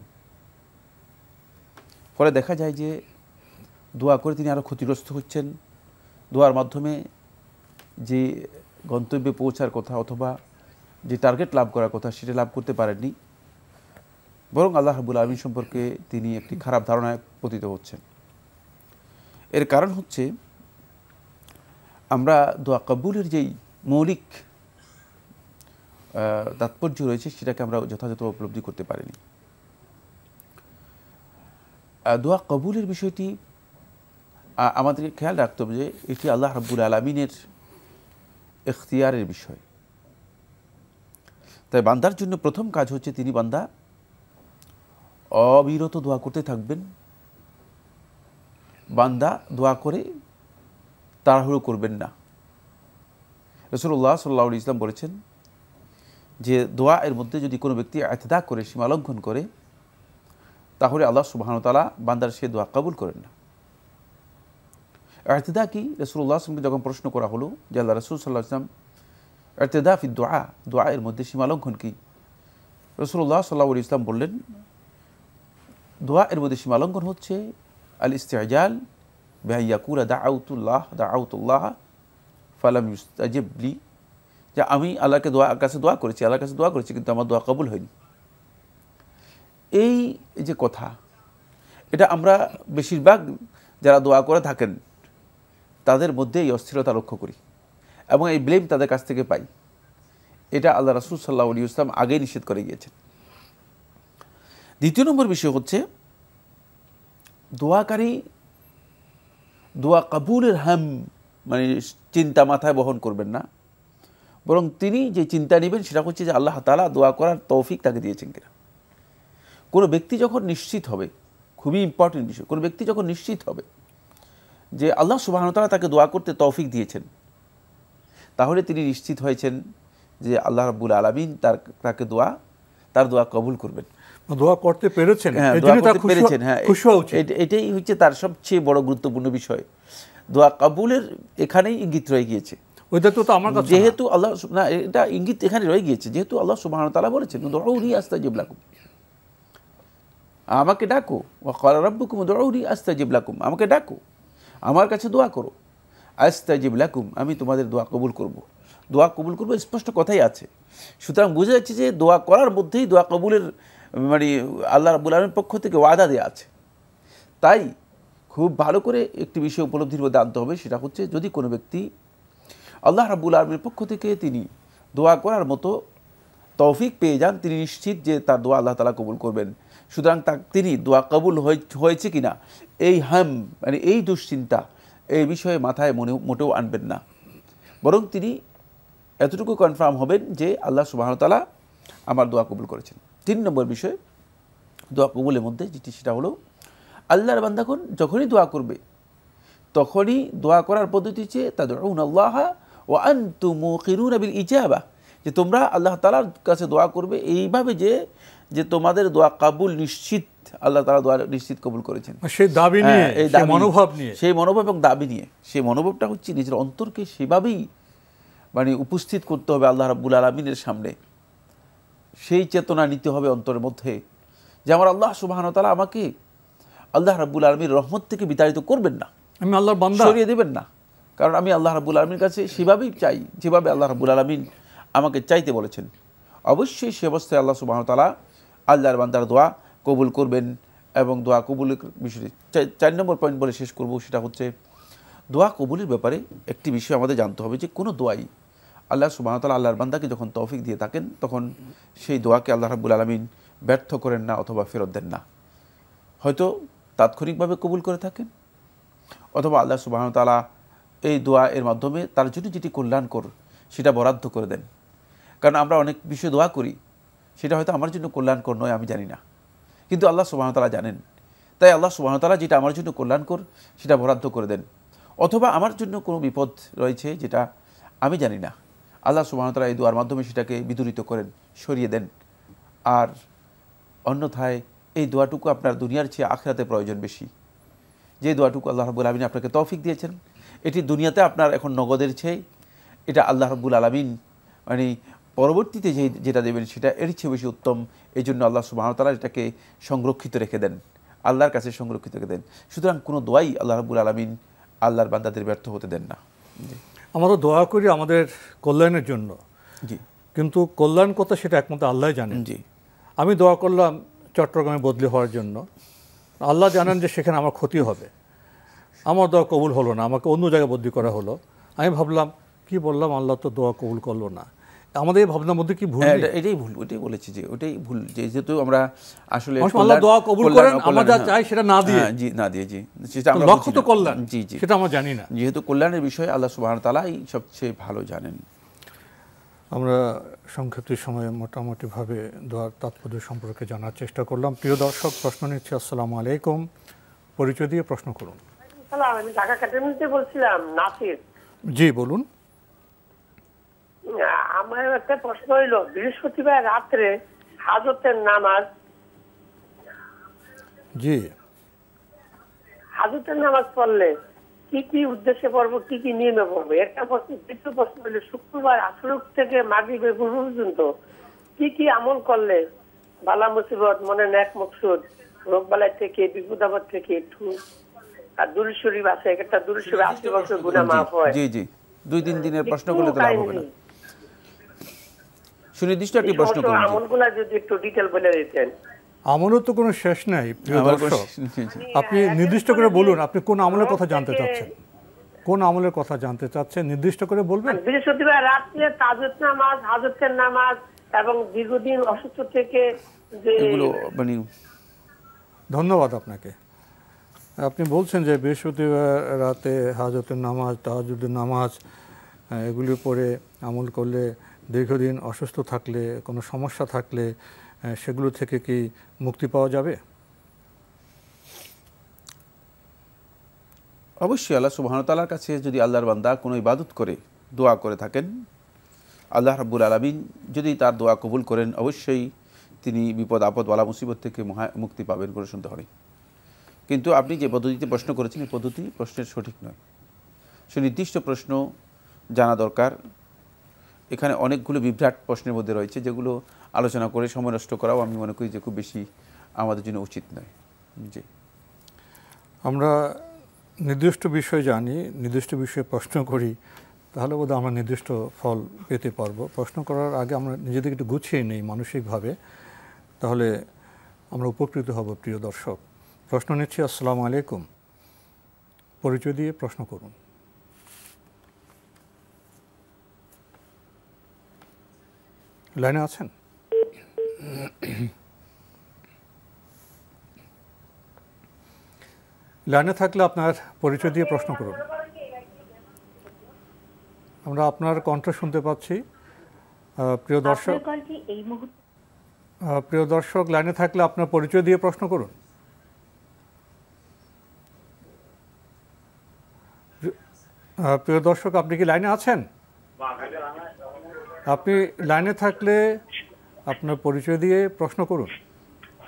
ফলে দেখা যায় যে দোয়া করে তিনি আরও ক্ষতিগ্রস্ত হচ্ছেন দোয়ার মাধ্যমে যে গন্তব্যে পৌঁছার কথা অথবা যে টার্গেট লাভ করার কথা সেটা লাভ করতে পারেননি বরং আল্লাহ হাবুল আলমিন সম্পর্কে তিনি একটি খারাপ ধারণায় পতিত হচ্ছেন এর কারণ হচ্ছে আমরা দোয়া কবুলের যেই মৌলিক তাৎপর্য রয়েছে সেটাকে আমরা যথাযথ উপলব্ধি করতে পারিনি দোয়া কবুলের বিষয়টি আমাদেরকে খেয়াল রাখতে হবে যে এটি আল্লাহ রব্বুল আলমিনের এখতিয়ারের বিষয় তাই বান্দার জন্য প্রথম কাজ হচ্ছে তিনি বান্দা অবিরত দোয়া করতে থাকবেন বান্দা দোয়া করে তাড়াহুড়ো করবেন না রসুল্লাহ সাল্লা ইসলাম বলেছেন যে দোয়া এর মধ্যে যদি কোনো ব্যক্তি আয়তদা করে সীমালঙ্ঘন করে তাহলে আল্লাহ সুবাহনতালা বান্দার সে দোয়া কবুল করেন না এর্তেদা কি রসুল্লাহ আসলামকে যখন প্রশ্ন করা হলো যে আল্লাহ রসুল সাল্লাহ আসলাম এর্তেদা ফি দোয়া দোয়া এর মধ্যে সীমালঙ্ঘন কি রসুল্লাহ সাল্লাহ ইসলাম বললেন দোয়া এর মধ্যে সীমালঙ্ঘন হচ্ছে আল ইস্তেজাল বেহাইয়াকুরা দা আউতুল্লাহ দা আউতুল্লাহ ফালাম ইউস্তাজেবলি যে আমি আল্লাহকে দোয়া কাছে দোয়া করেছি আল্লাহর কাছে দোয়া করেছি কিন্তু আমার দোয়া কবুল হয়নি এই যে কথা এটা আমরা বেশিরভাগ যারা দোয়া করে থাকেন তাদের মধ্যে এই অস্থিরতা লক্ষ্য করি এবং এই ব্লেম তাদের কাছ থেকে পাই এটা আল্লাহ রাসুল সাল্লাহ আলী ইসলাম আগেই নিষেধ করে গিয়েছেন দ্বিতীয় নম্বর বিষয় হচ্ছে দোয়াকারী দোয়া কাবুলের হাম মানে চিন্তা মাথায় বহন করবেন না বরং তিনি যে চিন্তা নেবেন সেটা হচ্ছে যে আল্লাহ তালা দোয়া করার তৌফিক তাকে দিয়েছেন কিনা কোনো ব্যক্তি যখন নিশ্চিত হবে খুবই ইম্পর্টেন্ট বিষয় কোনো ব্যক্তি যখন নিশ্চিত হবে যে আল্লাহ সুবাহনতলা তাকে দোয়া করতে তৌফিক দিয়েছেন তাহলে তিনি নিশ্চিত হয়েছেন যে আল্লাহ রাবুল আলমিন তার তাকে দোয়া তার দোয়া কবুল করবেন দোয়া করতে পেরেছেন হ্যাঁ দোয়া করতে পেরেছেন হ্যাঁ এটাই হচ্ছে তার সবচেয়ে বড় গুরুত্বপূর্ণ বিষয় দোয়া কবুলের এখানেই ইঙ্গিত রয়ে গিয়েছে ওইটা তো আমার যেহেতু আল্লাহ না এটা ইঙ্গিত এখানে রয়ে গিয়েছে যেহেতু আল্লাহ সুবাহতালা বলেছেন উনি আস্তা জিবলাকুম আমাকে ডাকো ওয়া কলা রব্বুকুম দৌড়ি আস্তা জিবলাকুম আমাকে ডাকো আমার কাছে দোয়া করো জিব লাকুম আমি তোমাদের দোয়া কবুল করব। দোয়া কবুল করবো স্পষ্ট কথাই আছে সুতরাং বুঝা যাচ্ছে যে দোয়া করার মধ্যেই দোয়া কবুলের মানে আল্লাহ রাবুল আলমের পক্ষ থেকে ওয়াদা দেওয়া আছে তাই খুব ভালো করে একটি বিষয় উপলব্ধির মধ্যে আনতে হবে সেটা হচ্ছে যদি কোনো ব্যক্তি আল্লাহ রাবুল আলমের পক্ষ থেকে তিনি দোয়া করার মতো তৌফিক পেয়ে যান তিনি নিশ্চিত যে তার দোয়া আল্লাহ তালা কবুল করবেন সুতরাং তা তিনি দোয়া কবুল হয়েছে কি না এই হাম মানে এই দুশ্চিন্তা এই বিষয়ে মাথায় মনে মোটেও আনবেন না বরং তিনি এতটুকু কনফার্ম হবেন যে আল্লাহ সুবাহতালা আমার দোয়া কবুল করেছেন তিন নম্বর বিষয় দোয়া কবুলের মধ্যে যেটি সেটা হলো আল্লাহর বান্দাখন যখনই দোয়া করবে তখনই দোয়া করার পদ্ধতি চেয়ে তাদের আল্লাহ ও আন্তু মুখিরুন আবিল ইজাবা যে তোমরা আল্লাহ তালার কাছে দোয়া করবে এইভাবে যে যে তোমাদের দোয়া কাবুল নিশ্চিত আল্লাহ তালা দোয়া নিশ্চিত কবুল করেছেন সেই দাবি হ্যাঁ, নিয়ে মনোভাব নিয়ে সেই মনোভাব এবং দাবি নিয়ে সেই মনোভাবটা হচ্ছে নিজের অন্তরকে সেভাবেই মানে উপস্থিত করতে হবে আল্লাহ রাবুল আলমিনের সামনে সেই চেতনা নিতে হবে অন্তরের মধ্যে যে আমার আল্লাহ সুবাহনতালা আমাকে আল্লাহ রাবুল আলমীর রহমত থেকে বিতাড়িত করবেন না আমি আল্লাহর বন্ধ সরিয়ে দেবেন না কারণ আমি আল্লাহ রাবুল আলমীর কাছে সেভাবেই চাই যেভাবে আল্লাহ রাবুল আলমিন আমাকে চাইতে বলেছেন অবশ্যই সে অবস্থায় আল্লাহ সুবাহতালা আল্লাহর বান্দার দোয়া কবুল করবেন এবং দোয়া কবুলের বিষয়ে চার নম্বর পয়েন্ট বলে শেষ করব সেটা হচ্ছে দোয়া কবুলের ব্যাপারে একটি বিষয় আমাদের জানতে হবে যে কোনো দোয়াই আল্লাহ সুবাহতাল আল্লাহর বান্দাকে যখন তৌফিক দিয়ে থাকেন তখন সেই দোয়াকে আল্লাহ রাবুল আলমিন ব্যর্থ করেন না অথবা ফেরত দেন না হয়তো তাৎক্ষণিকভাবে কবুল করে থাকেন অথবা আল্লাহ সুবাহতালা এই দোয়া এর মাধ্যমে তার জন্য যেটি কল্যাণকর সেটা বরাদ্দ করে দেন কারণ আমরা অনেক বিষয়ে দোয়া করি সেটা হয়তো আমার জন্য কল্যাণকর নয় আমি জানি না কিন্তু আল্লাহ সুবাহতালা জানেন তাই আল্লাহ সুবাহতালা যেটা আমার জন্য কল্যাণকর সেটা বরাদ্দ করে দেন অথবা আমার জন্য কোনো বিপদ রয়েছে যেটা আমি জানি না আল্লাহ সুবাহতালা এই দোয়ার মাধ্যমে সেটাকে বিদূরিত করেন সরিয়ে দেন আর অন্যথায় এই দোয়াটুকু আপনার দুনিয়ার চেয়ে আখরাতে প্রয়োজন বেশি যে দোয়াটুকু আল্লাহ রব্বুল আলমিন আপনাকে তৌফিক দিয়েছেন এটি দুনিয়াতে আপনার এখন নগদের চেয়ে এটা আল্লাহ রব্বুল আলমিন মানে পরবর্তীতে যে যেটা দেবেন সেটা এর চেয়ে বেশি উত্তম এই জন্য আল্লাহ সুবাহতালা এটাকে সংরক্ষিত রেখে দেন আল্লাহর কাছে সংরক্ষিত রেখে দেন সুতরাং কোনো দোয়াই আল্লাহ রাবুল আলমিন আল্লাহর বান্দাদের ব্যর্থ হতে দেন না আমরা দোয়া করি আমাদের কল্যাণের জন্য জি কিন্তু কল্যাণ কথা সেটা একমাত্র আল্লাহ জানেন জি আমি দোয়া করলাম চট্টগ্রামে বদলি হওয়ার জন্য আল্লাহ জানেন যে সেখানে আমার ক্ষতি হবে আমার দোয়া কবুল হলো না আমাকে অন্য জায়গায় বদলি করা হলো আমি ভাবলাম কি বললাম আল্লাহ তো দোয়া কবুল করলো না আমাদের ভাবনার মধ্যে কি ভুল হ্যাঁ, এটাই ভুল ওইটাই বলেছি যে ওইটাই ভুল যে যেহেতু আমরা আসলে আল্লাহ দোয়া কবুল করেন আমরা যা চাই সেটা না দিয়ে হ্যাঁ, জি না দিয়ে জি সেটা আমরা লক্ষ্য তো করলাম জি জি সেটা আমরা জানি না যেহেতু কল্যাণের বিষয়ে আল্লাহ সুবহান তাআলাই সবচেয়ে ভালো জানেন আমরা সংক্ষিপ্ত সময়ে মোটামুটি ভাবে দোয়ার তাৎপর্য সম্পর্কে জানার চেষ্টা করলাম প্রিয় দর্শক প্রশ্ন নিচ্ছে আসসালামু আলাইকুম পরিচয় দিয়ে প্রশ্ন করুন আমি ঢাকা ক্যাটারমিতে বলছিলাম নাসির জি বলুন আমার একটা প্রশ্ন হইল বৃহস্পতিবার রাত্রে হাজতের নামাজ জি হাজতের নামাজ পড়লে কি কি উদ্দেশ্যে পড়বো কি কি নিয়মে পড়বো একটা প্রশ্ন দ্বিতীয় প্রশ্ন হইলো শুক্রবার আসরক থেকে মাগরিবে বেগুন পর্যন্ত কি কি আমল করলে বালা মুসিবত মনে ন্যাক মকসুদ রোগ বালাই থেকে বিপদ থেকে একটু আর দুরু শরীফ আছে একটা দুরু শরীফ আশি বছর গুণা মাফ হয় জি জি দুই তিন দিনের প্রশ্নগুলো তো লাভ হবে না সুনির্দিষ্ট একটি প্রশ্ন করুন আমলগুলো যদি একটু ডিটেল বলে দিতেন আমলও তো কোনো শেষ নাই আপনি হ্যাঁ, নির্দিষ্ট করে বলুন আপনি কোন আমলের কথা জানতে চাচ্ছেন কোন আমলের কথা জানতে চাচ্ছেন নির্দিষ্ট করে বলবেন বৃহস্পতিবার রাত্রে তাজত নামাজ হাজতের নামাজ এবং দীর্ঘদিন অসুস্থ থেকে এগুলো মানে ধন্যবাদ আপনাকে আপনি বলছেন যে বৃহস্পতিবার রাতে হাজতের নামাজ তাহাজুদের নামাজ এগুলি পরে আমল করলে দীর্ঘদিন অসুস্থ থাকলে কোনো সমস্যা থাকলে সেগুলো থেকে কি মুক্তি পাওয়া যাবে অবশ্যই আল্লাহ সুবাহতালার কাছে যদি আল্লাহর বান্দা কোনো ইবাদত করে দোয়া করে থাকেন আল্লাহ রাব্বুল আলমিন যদি তার দোয়া কবুল করেন অবশ্যই তিনি বিপদ আপদ ওয়ালা মুসিবত থেকে মুক্তি পাবেন কোনো শুনতে হবে কিন্তু আপনি যে পদ্ধতিতে প্রশ্ন করেছেন এই পদ্ধতি প্রশ্নের সঠিক নয় সুনির্দিষ্ট প্রশ্ন জানা দরকার এখানে অনেকগুলো বিভ্রাট প্রশ্নের মধ্যে রয়েছে যেগুলো আলোচনা করে সময় নষ্ট করাও আমি মনে করি যে খুব বেশি আমাদের জন্য উচিত নয় জি আমরা নির্দিষ্ট বিষয় জানি নির্দিষ্ট বিষয়ে প্রশ্ন করি তাহলে বোধহয় আমরা নির্দিষ্ট ফল পেতে পারব প্রশ্ন করার আগে আমরা নিজেদেরকে একটু গুছিয়ে নিই মানসিকভাবে তাহলে আমরা উপকৃত হব প্রিয় দর্শক প্রশ্ন নিচ্ছি আসসালামু আলাইকুম পরিচয় দিয়ে প্রশ্ন করুন লাইনে আছেন লাইনে থাকলে আপনার পরিচয় দিয়ে প্রশ্ন করুন আমরা আপনার কণ্ঠ শুনতে পাচ্ছি প্রিয় দর্শক প্রিয় দর্শক লাইনে থাকলে আপনার পরিচয় দিয়ে প্রশ্ন করুন প্রিয় দর্শক আপনি কি লাইনে আছেন আপনি লাইনে থাকলে আপনার পরিচয় দিয়ে প্রশ্ন করুন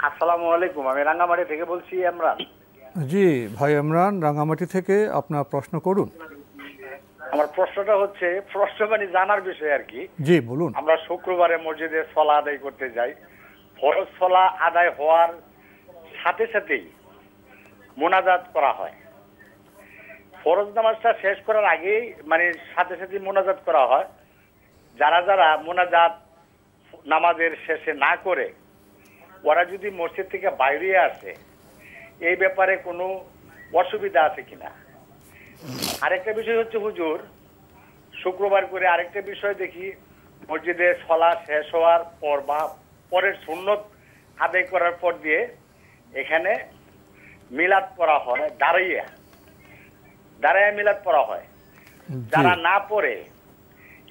আসসালামু আলাইকুম আমি রাঙ্গামাটি থেকে বলছি ইমরান জি ভাই ইমরান রাঙ্গামাটি থেকে আপনার প্রশ্ন করুন আমার প্রশ্নটা হচ্ছে প্রশ্ন মানে জানার বিষয় আর কি জি বলুন আমরা শুক্রবারে মসজিদে সলা আদায় করতে যাই ফরজ সলা আদায় হওয়ার সাথে সাথেই মোনাজাত করা হয় ফরজ নামাজটা শেষ করার আগেই মানে সাথে সাথে মোনাজাত করা হয় যারা যারা মোনাজাত নামাজের শেষে না করে ওরা যদি মসজিদ থেকে বাইরে আসে এই ব্যাপারে কোনো অসুবিধা আছে কিনা আরেকটা বিষয় হচ্ছে হুজুর শুক্রবার করে আরেকটা বিষয় দেখি মসজিদে সলা শেষ হওয়ার পর বা পরের সুন্নত আদায় করার পর দিয়ে এখানে মিলাদ পড়া হয় দাঁড়াইয়া দাঁড়াইয়া মিলাদ পড়া হয় যারা না পড়ে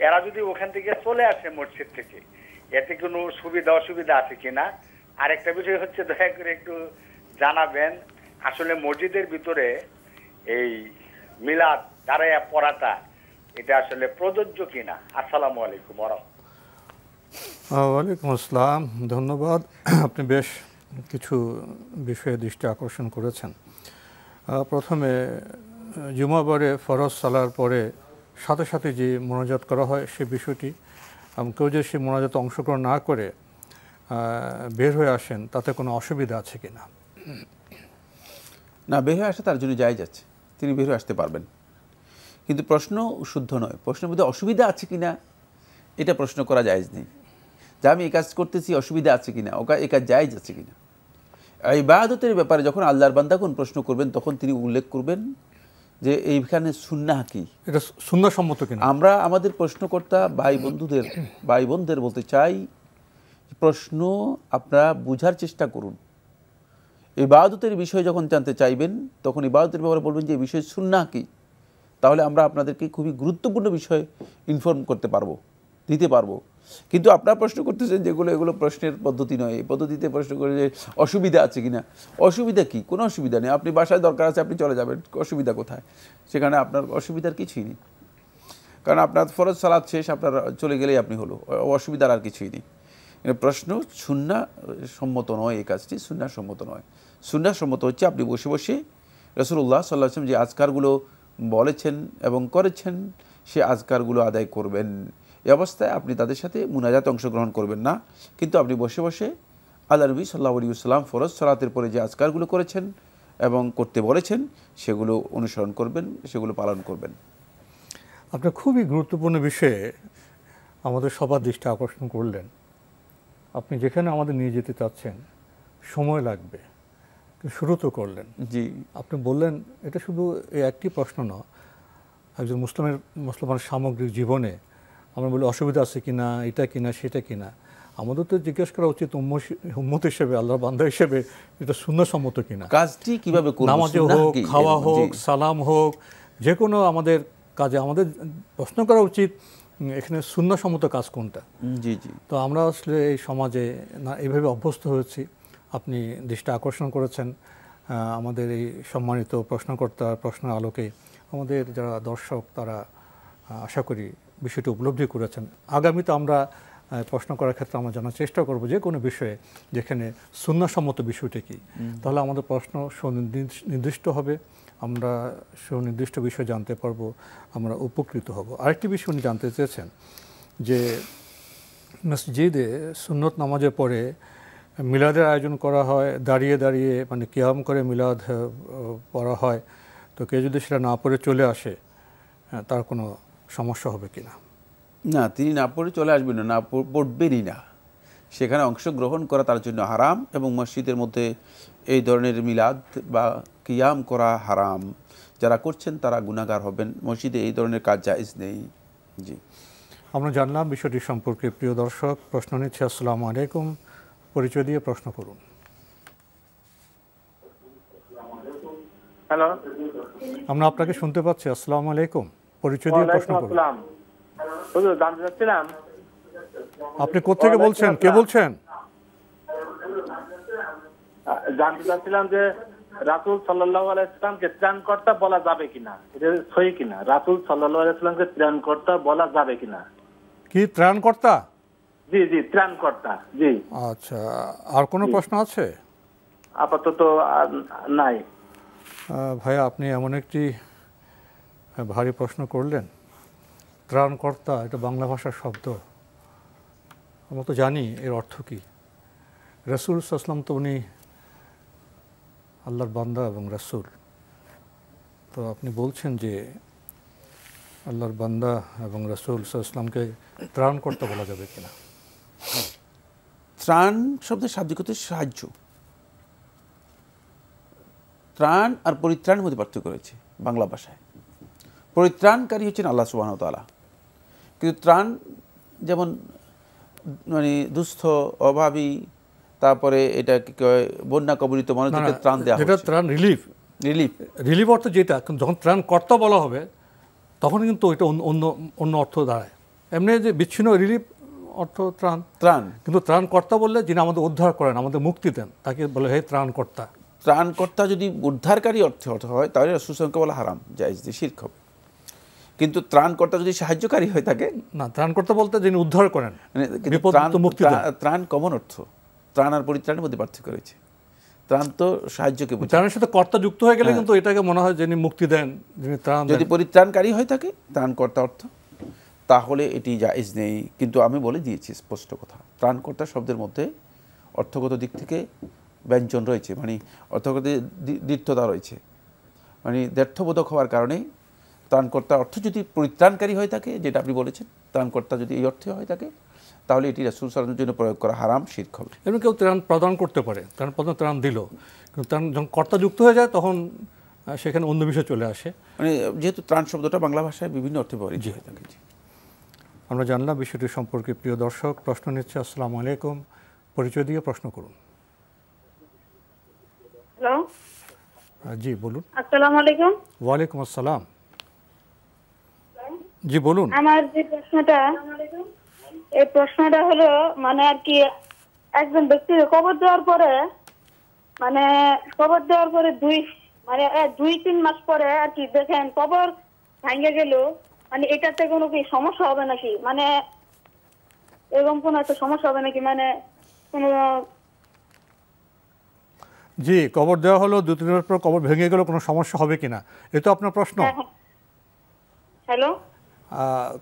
এরা যদি ওখান থেকে চলে আসে মসজিদ থেকে এতে কোনো সুবিধা অসুবিধা আছে কিনা আরেকটা বিষয় হচ্ছে দয়া করে একটু জানাবেন আসলে মসজিদের ভিতরে এই মিলাদ দাঁড়াইয়া পড়াটা এটা আসলে প্রযোজ্য কিনা আসসালামু আলাইকুম ওয়ালাইকুম আসসালাম ধন্যবাদ আপনি বেশ কিছু বিষয়ে দৃষ্টি আকর্ষণ করেছেন প্রথমে জুমাবারে ফরজ সালার পরে সাথে সাথে যে মোনাজাত করা হয় সে বিষয়টি কেউ যদি সে মোনাজাতে অংশগ্রহণ না করে বের হয়ে আসেন তাতে কোনো অসুবিধা আছে কি না না বের হয়ে আসা তার জন্য যাই যাচ্ছে তিনি বের হয়ে আসতে পারবেন কিন্তু প্রশ্ন শুদ্ধ নয় প্রশ্নের মধ্যে অসুবিধা আছে কি না এটা প্রশ্ন করা যায়জ নেই যে আমি এ কাজ করতেছি অসুবিধা আছে কি না ও এ কাজ যায়জ আছে কি না এই ইবাদতের ব্যাপারে যখন আল্লাহর বান্দা কোন প্রশ্ন করবেন তখন তিনি উল্লেখ করবেন যে এইখানে সুন্না কি এটা সুন্না সম্মত কিনা আমরা আমাদের প্রশ্নকর্তা ভাই বন্ধুদের ভাই বোনদের বলতে চাই প্রশ্ন আপনারা বুঝার চেষ্টা করুন ইবাদতের বিষয়ে যখন জানতে চাইবেন তখন ইবাদতের ব্যাপারে বলবেন যে বিষয় সুন্না কি তাহলে আমরা আপনাদেরকে খুবই গুরুত্বপূর্ণ বিষয় ইনফর্ম করতে পারবো দিতে পারবো কিন্তু আপনার প্রশ্ন করতেছেন যেগুলো এগুলো প্রশ্নের পদ্ধতি নয় এই পদ্ধতিতে প্রশ্ন করে যে অসুবিধা আছে কি না অসুবিধা কি কোনো অসুবিধা নেই আপনি বাসায় দরকার আছে আপনি চলে যাবেন অসুবিধা কোথায় সেখানে আপনার অসুবিধার কিছুই নেই কারণ আপনার ফরজ সালাদ শেষ আপনার চলে গেলেই আপনি হলো অসুবিধার আর কিছুই নেই প্রশ্ন শূন্যা সম্মত নয় এই কাজটি শূন্য সম্মত নয় শূন্যার সম্মত হচ্ছে আপনি বসে বসে রসুল্লাহ সাল্লাহ যে আজকারগুলো বলেছেন এবং করেছেন সে আজকারগুলো আদায় করবেন এ অবস্থায় আপনি তাদের সাথে মুনাজাতে অংশগ্রহণ করবেন না কিন্তু আপনি বসে বসে আল্লাহ নবী সাল্লাহ আলী সাল্লাম ফরজ সলাতের পরে যে আজকারগুলো করেছেন এবং করতে বলেছেন সেগুলো অনুসরণ করবেন সেগুলো পালন করবেন আপনার খুবই গুরুত্বপূর্ণ বিষয়ে আমাদের সবার দৃষ্টি আকর্ষণ করলেন আপনি যেখানে আমাদের নিয়ে যেতে চাচ্ছেন সময় লাগবে শুরু তো করলেন জি আপনি বললেন এটা শুধু একটি প্রশ্ন না একজন মুসলিমের মুসলমানের সামগ্রিক জীবনে আমরা বলি অসুবিধা আছে কি না এটা কিনা সেটা কিনা আমাদের তো জিজ্ঞেস করা উচিত উম্মত হিসেবে আল্লাহর বান্ধা হিসেবে এটা শূন্যসম্মত কিনা কাজটি কিভাবে নামাজে হোক খাওয়া হোক সালাম হোক যে কোনো আমাদের কাজে আমাদের প্রশ্ন করা উচিত এখানে শূন্যসম্মত কাজ কোনটা জি জি তো আমরা আসলে এই সমাজে না এভাবে অভ্যস্ত হয়েছি আপনি দৃষ্টি আকর্ষণ করেছেন আমাদের এই সম্মানিত প্রশ্নকর্তা প্রশ্ন আলোকে আমাদের যারা দর্শক তারা আশা করি বিষয়টি উপলব্ধি করেছেন আগামীতে আমরা প্রশ্ন করার ক্ষেত্রে আমরা জানার চেষ্টা করব যে কোনো বিষয়ে যেখানে সুন্নাসম্মত বিষয়টি কী তাহলে আমাদের প্রশ্ন সুনির্দিষ্ট হবে আমরা সুনির্দিষ্ট বিষয় জানতে পারবো আমরা উপকৃত হব আরেকটি বিষয় উনি জানতে চেয়েছেন যে মসজিদে সুন্নত নামাজের পরে মিলাদের আয়োজন করা হয় দাঁড়িয়ে দাঁড়িয়ে মানে কিয়াম করে মিলাদ পড়া হয় তো কেউ যদি সেটা না পড়ে চলে আসে তার কোনো সমস্যা হবে কিনা না তিনি না পড়ে চলে আসবেন না পড়বেনই না সেখানে অংশগ্রহণ করা তার জন্য হারাম এবং মসজিদের মধ্যে এই ধরনের মিলাদ বা কিয়াম করা হারাম যারা করছেন তারা গুণাগার হবেন মসজিদে এই ধরনের কাজ জায়জ নেই জি আমরা জানলাম বিষয়টি সম্পর্কে প্রিয় দর্শক প্রশ্ন নিচ্ছে আসসালাম আলাইকুম পরিচয় দিয়ে প্রশ্ন করুন হ্যালো আমরা আপনাকে শুনতে পাচ্ছি আসসালাম আলাইকুম পরিচয় দিয়ে প্রশ্ন করুন আপনি কোথেকে বলছেন কে বলছেন জানতে চাচ্ছিলাম যে রাসুল সাল্লাহ আলাইসলামকে ত্রাণকর্তা বলা যাবে কিনা এটা কিনা রাসুল সাল্লাহ আলাইসলামকে ত্রাণকর্তা বলা যাবে কিনা কি ত্রাণকর্তা জি জি ত্রাণকর্তা জি আচ্ছা আর কোনো প্রশ্ন আছে আপাতত নাই ভাইয়া আপনি এমন একটি হ্যাঁ, ভারী প্রশ্ন করলেন ত্রাণকর্তা এটা বাংলা ভাষার শব্দ আমরা তো জানি এর অর্থ কী রসুল সাসলাম তো উনি আল্লাহর বান্দা এবং রসুল তো আপনি বলছেন যে আল্লাহর বান্দা এবং রসুল সাসলামকে ত্রাণকর্তা বলা যাবে কিনা ত্রাণ শব্দের শাব্দিক করতে সাহায্য ত্রাণ আর পরিত্রাণ মধ্যে পার্থক্য রয়েছে বাংলা ভাষায় পরিত্রাণকারী হচ্ছেন আল্লাহ তালা কিন্তু ত্রাণ যেমন মানে দুস্থ অভাবী তারপরে এটা কি কয় বন্যা কবলিত মানুষকে ত্রাণ দেওয়া এটা ত্রাণ রিলিফ রিলিফ রিলিফ অর্থ যেটা যখন ত্রাণ কর্তা বলা হবে তখন কিন্তু এটা অন্য অন্য অর্থ দাঁড়ায় এমনি যে বিচ্ছিন্ন রিলিফ অর্থ ত্রাণ ত্রাণ কিন্তু ত্রাণকর্তা বললে যিনি আমাদের উদ্ধার করেন আমাদের মুক্তি দেন তাকে বলে হে ত্রাণকর্তা ত্রাণকর্তা যদি উদ্ধারকারী অর্থে অর্থ হয় তাহলে সুসংখ্যা বলা হারাম যাই দিয়ে শির্ক হবে কিন্তু ত্রাণকর্তা যদি সাহায্যকারী হয়ে থাকে না ত্রাণকর্তা বলতে যিনি উদ্ধার করেন ত্রাণ কমন অর্থ ত্রাণ আর পরিত্রাণের মধ্যে পার্থক্য রয়েছে ত্রাণ তো সাহায্যকে ত্রাণের সাথে কর্তা যুক্ত হয়ে গেলে কিন্তু এটাকে মনে হয় যিনি মুক্তি দেন যিনি ত্রাণ যদি পরিত্রাণকারী হয়ে থাকে ত্রাণকর্তা অর্থ তাহলে এটি জায়জ নেই কিন্তু আমি বলে দিয়েছি স্পষ্ট কথা ত্রাণকর্তা শব্দের মধ্যে অর্থগত দিক থেকে ব্যঞ্জন রয়েছে মানে অর্থগত দ্বিতীয়তা রয়েছে মানে দ্ব্যর্থবোধক হওয়ার কারণে ত্রাণকর্তা অর্থ যদি পরিত্রাণকারী হয়ে থাকে যেটা আপনি বলেছেন ত্রাণকর্তা যদি এই অর্থে হয়ে থাকে তাহলে এটি রাসুল সালামের জন্য প্রয়োগ করা হারাম শীর্ষ হবে এবং কেউ ত্রাণ প্রদান করতে পারে ত্রাণ প্রদান ত্রাণ দিল কিন্তু ত্রাণ যখন কর্তা যুক্ত হয়ে যায় তখন সেখানে অন্য বিষয় চলে আসে মানে যেহেতু ত্রাণ শব্দটা বাংলা ভাষায় বিভিন্ন অর্থে ব্যবহৃত হয়ে থাকে আমরা জানলাম বিষয়টি সম্পর্কে প্রিয় দর্শক প্রশ্ন নিচ্ছে আসসালামু আলাইকুম পরিচয় দিয়ে প্রশ্ন করুন হ্যালো জি বলুন আসসালামু আলাইকুম ওয়ালাইকুম আসসালাম জি বলুন আমার যে প্রশ্নটা এই প্রশ্নটা হলো মানে আর কি একজন ব্যক্তির কবর দেওয়ার পরে মানে কবর দেওয়ার পরে দুই মানে দুই তিন মাস পরে আর কি দেখেন কবর ভাঙে গেল মানে এটাতে কোনো কি সমস্যা হবে নাকি মানে এরকম কোনো একটা সমস্যা হবে নাকি মানে কোনো জি কবর দেওয়া হলো দু তিন মাস পর কবর ভেঙে গেল কোনো সমস্যা হবে কিনা এ তো আপনার প্রশ্ন হ্যাঁ, হ্যাঁ। হ্যালো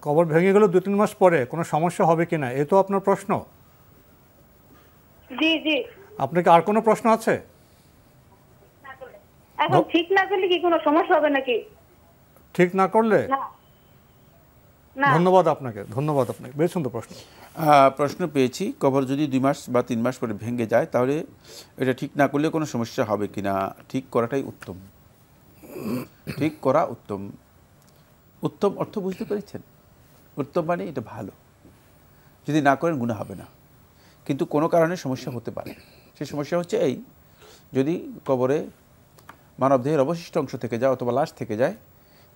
কবর ভেঙে গেল দু তিন মাস পরে কোনো সমস্যা হবে কিনা এ তো আপনার প্রশ্ন জি জি আপনাকে আর কোনো প্রশ্ন আছে এখন ঠিক না করলে কি কোনো সমস্যা হবে নাকি ঠিক না করলে ধন্যবাদ আপনাকে ধন্যবাদ আপনাকে বেশ সুন্দর প্রশ্ন প্রশ্ন পেয়েছি কবর যদি দুই মাস বা তিন মাস পরে ভেঙে যায় তাহলে এটা ঠিক না করলে কোনো সমস্যা হবে কিনা ঠিক করাটাই উত্তম ঠিক করা উত্তম উত্তম অর্থ বুঝতে পেরেছেন উত্তম মানে এটা ভালো যদি না করেন গুণা হবে না কিন্তু কোনো কারণে সমস্যা হতে পারে সেই সমস্যা হচ্ছে এই যদি কবরে মানবদেহের অবশিষ্ট অংশ থেকে যায় অথবা লাশ থেকে যায়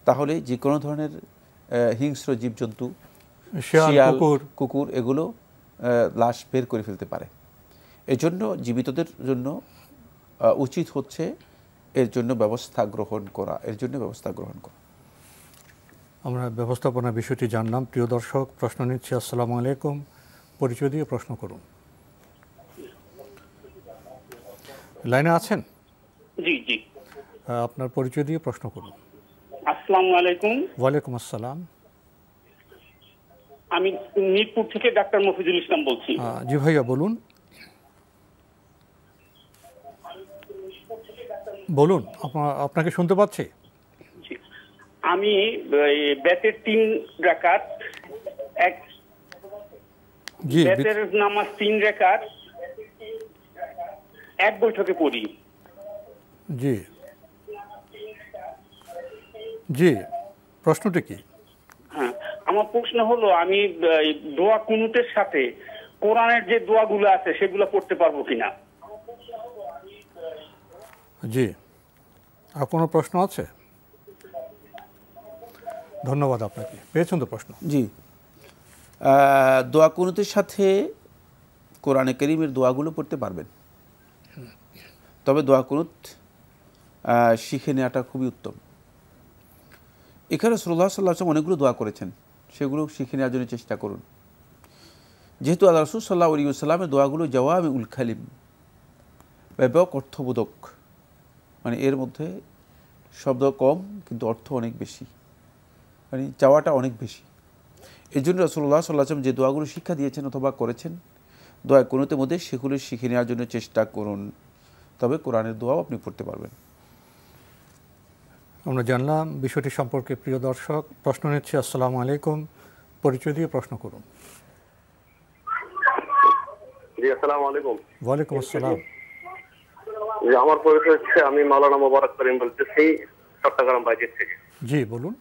তাহলে যে কোনো ধরনের হিংস্র জীবজন্তু শিয়াল কুকুর এগুলো লাশ বের করে ফেলতে পারে এজন্য জীবিতদের জন্য উচিত হচ্ছে এর জন্য ব্যবস্থা গ্রহণ করা এর জন্য ব্যবস্থা গ্রহণ করা আমরা ব্যবস্থাপনা বিষয়টি জানলাম প্রিয় দর্শক প্রশ্ন নিচ্ছি আসসালামু আলাইকুম পরিচয় দিয়ে প্রশ্ন করুন লাইনে আছেন জি জি আপনার পরিচয় দিয়ে প্রশ্ন করুন আসসালাম আলাইকুম ওয়ালাইকুম আসসালাম আমি মিরপুর থেকে ডাক্তার মফিজুল ইসলাম বলছি জি ভাইয়া বলুন বলুন আপনাকে শুনতে পাচ্ছি আমি ব্যাটের তিন রাকাত এক ব্যাটের নামাজ তিন রাকাত এক বৈঠকে পড়ি জি জি প্রশ্নটা কি হ্যাঁ আমার প্রশ্ন হলো আমি দোয়া কুনুতের সাথে কোরআনের যে দোয়াগুলো আছে সেগুলো পড়তে পারবো কিনা জি আর কোনো প্রশ্ন আছে ধন্যবাদ আপনাকে পেয়েছেন তো প্রশ্ন জি দোয়া কুনুতের সাথে কোরআনে করিমের দোয়াগুলো পড়তে পারবেন তবে দোয়া কুনুত শিখে নেওয়াটা খুবই উত্তম এখানে সোল্লা সাল্লাহ অনেকগুলো দোয়া করেছেন সেগুলো শিখে নেওয়ার জন্য চেষ্টা করুন যেহেতু আল্লাহ রসুল সাল্লাহ আলী সাল্লামের দোয়াগুলো যাওয়া আমি উলখালিম ব্যাপক অর্থবোধক মানে এর মধ্যে শব্দ কম কিন্তু অর্থ অনেক বেশি মানে চাওয়াটা অনেক বেশি এই জন্য রসুল্লাহ সাল্লাহাম যে দোয়াগুলো শিক্ষা দিয়েছেন অথবা করেছেন দোয়া কোনোতে মধ্যে সেগুলো শিখে নেওয়ার জন্য চেষ্টা করুন তবে কোরআনের দোয়াও আপনি পড়তে পারবেন আমরা জানলাম বিষয়টি সম্পর্কে প্রিয় দর্শক প্রশ্ন নিচ্ছি আসসালামু আলাইকুম পরিচয় দিয়ে প্রশ্ন করুন ওয়ালাইকুম আসসালাম আমার পরিচয় হচ্ছে আমি মালানা মোবারক করিম বলতেছি চট্টগ্রাম বাজার থেকে জি বলুন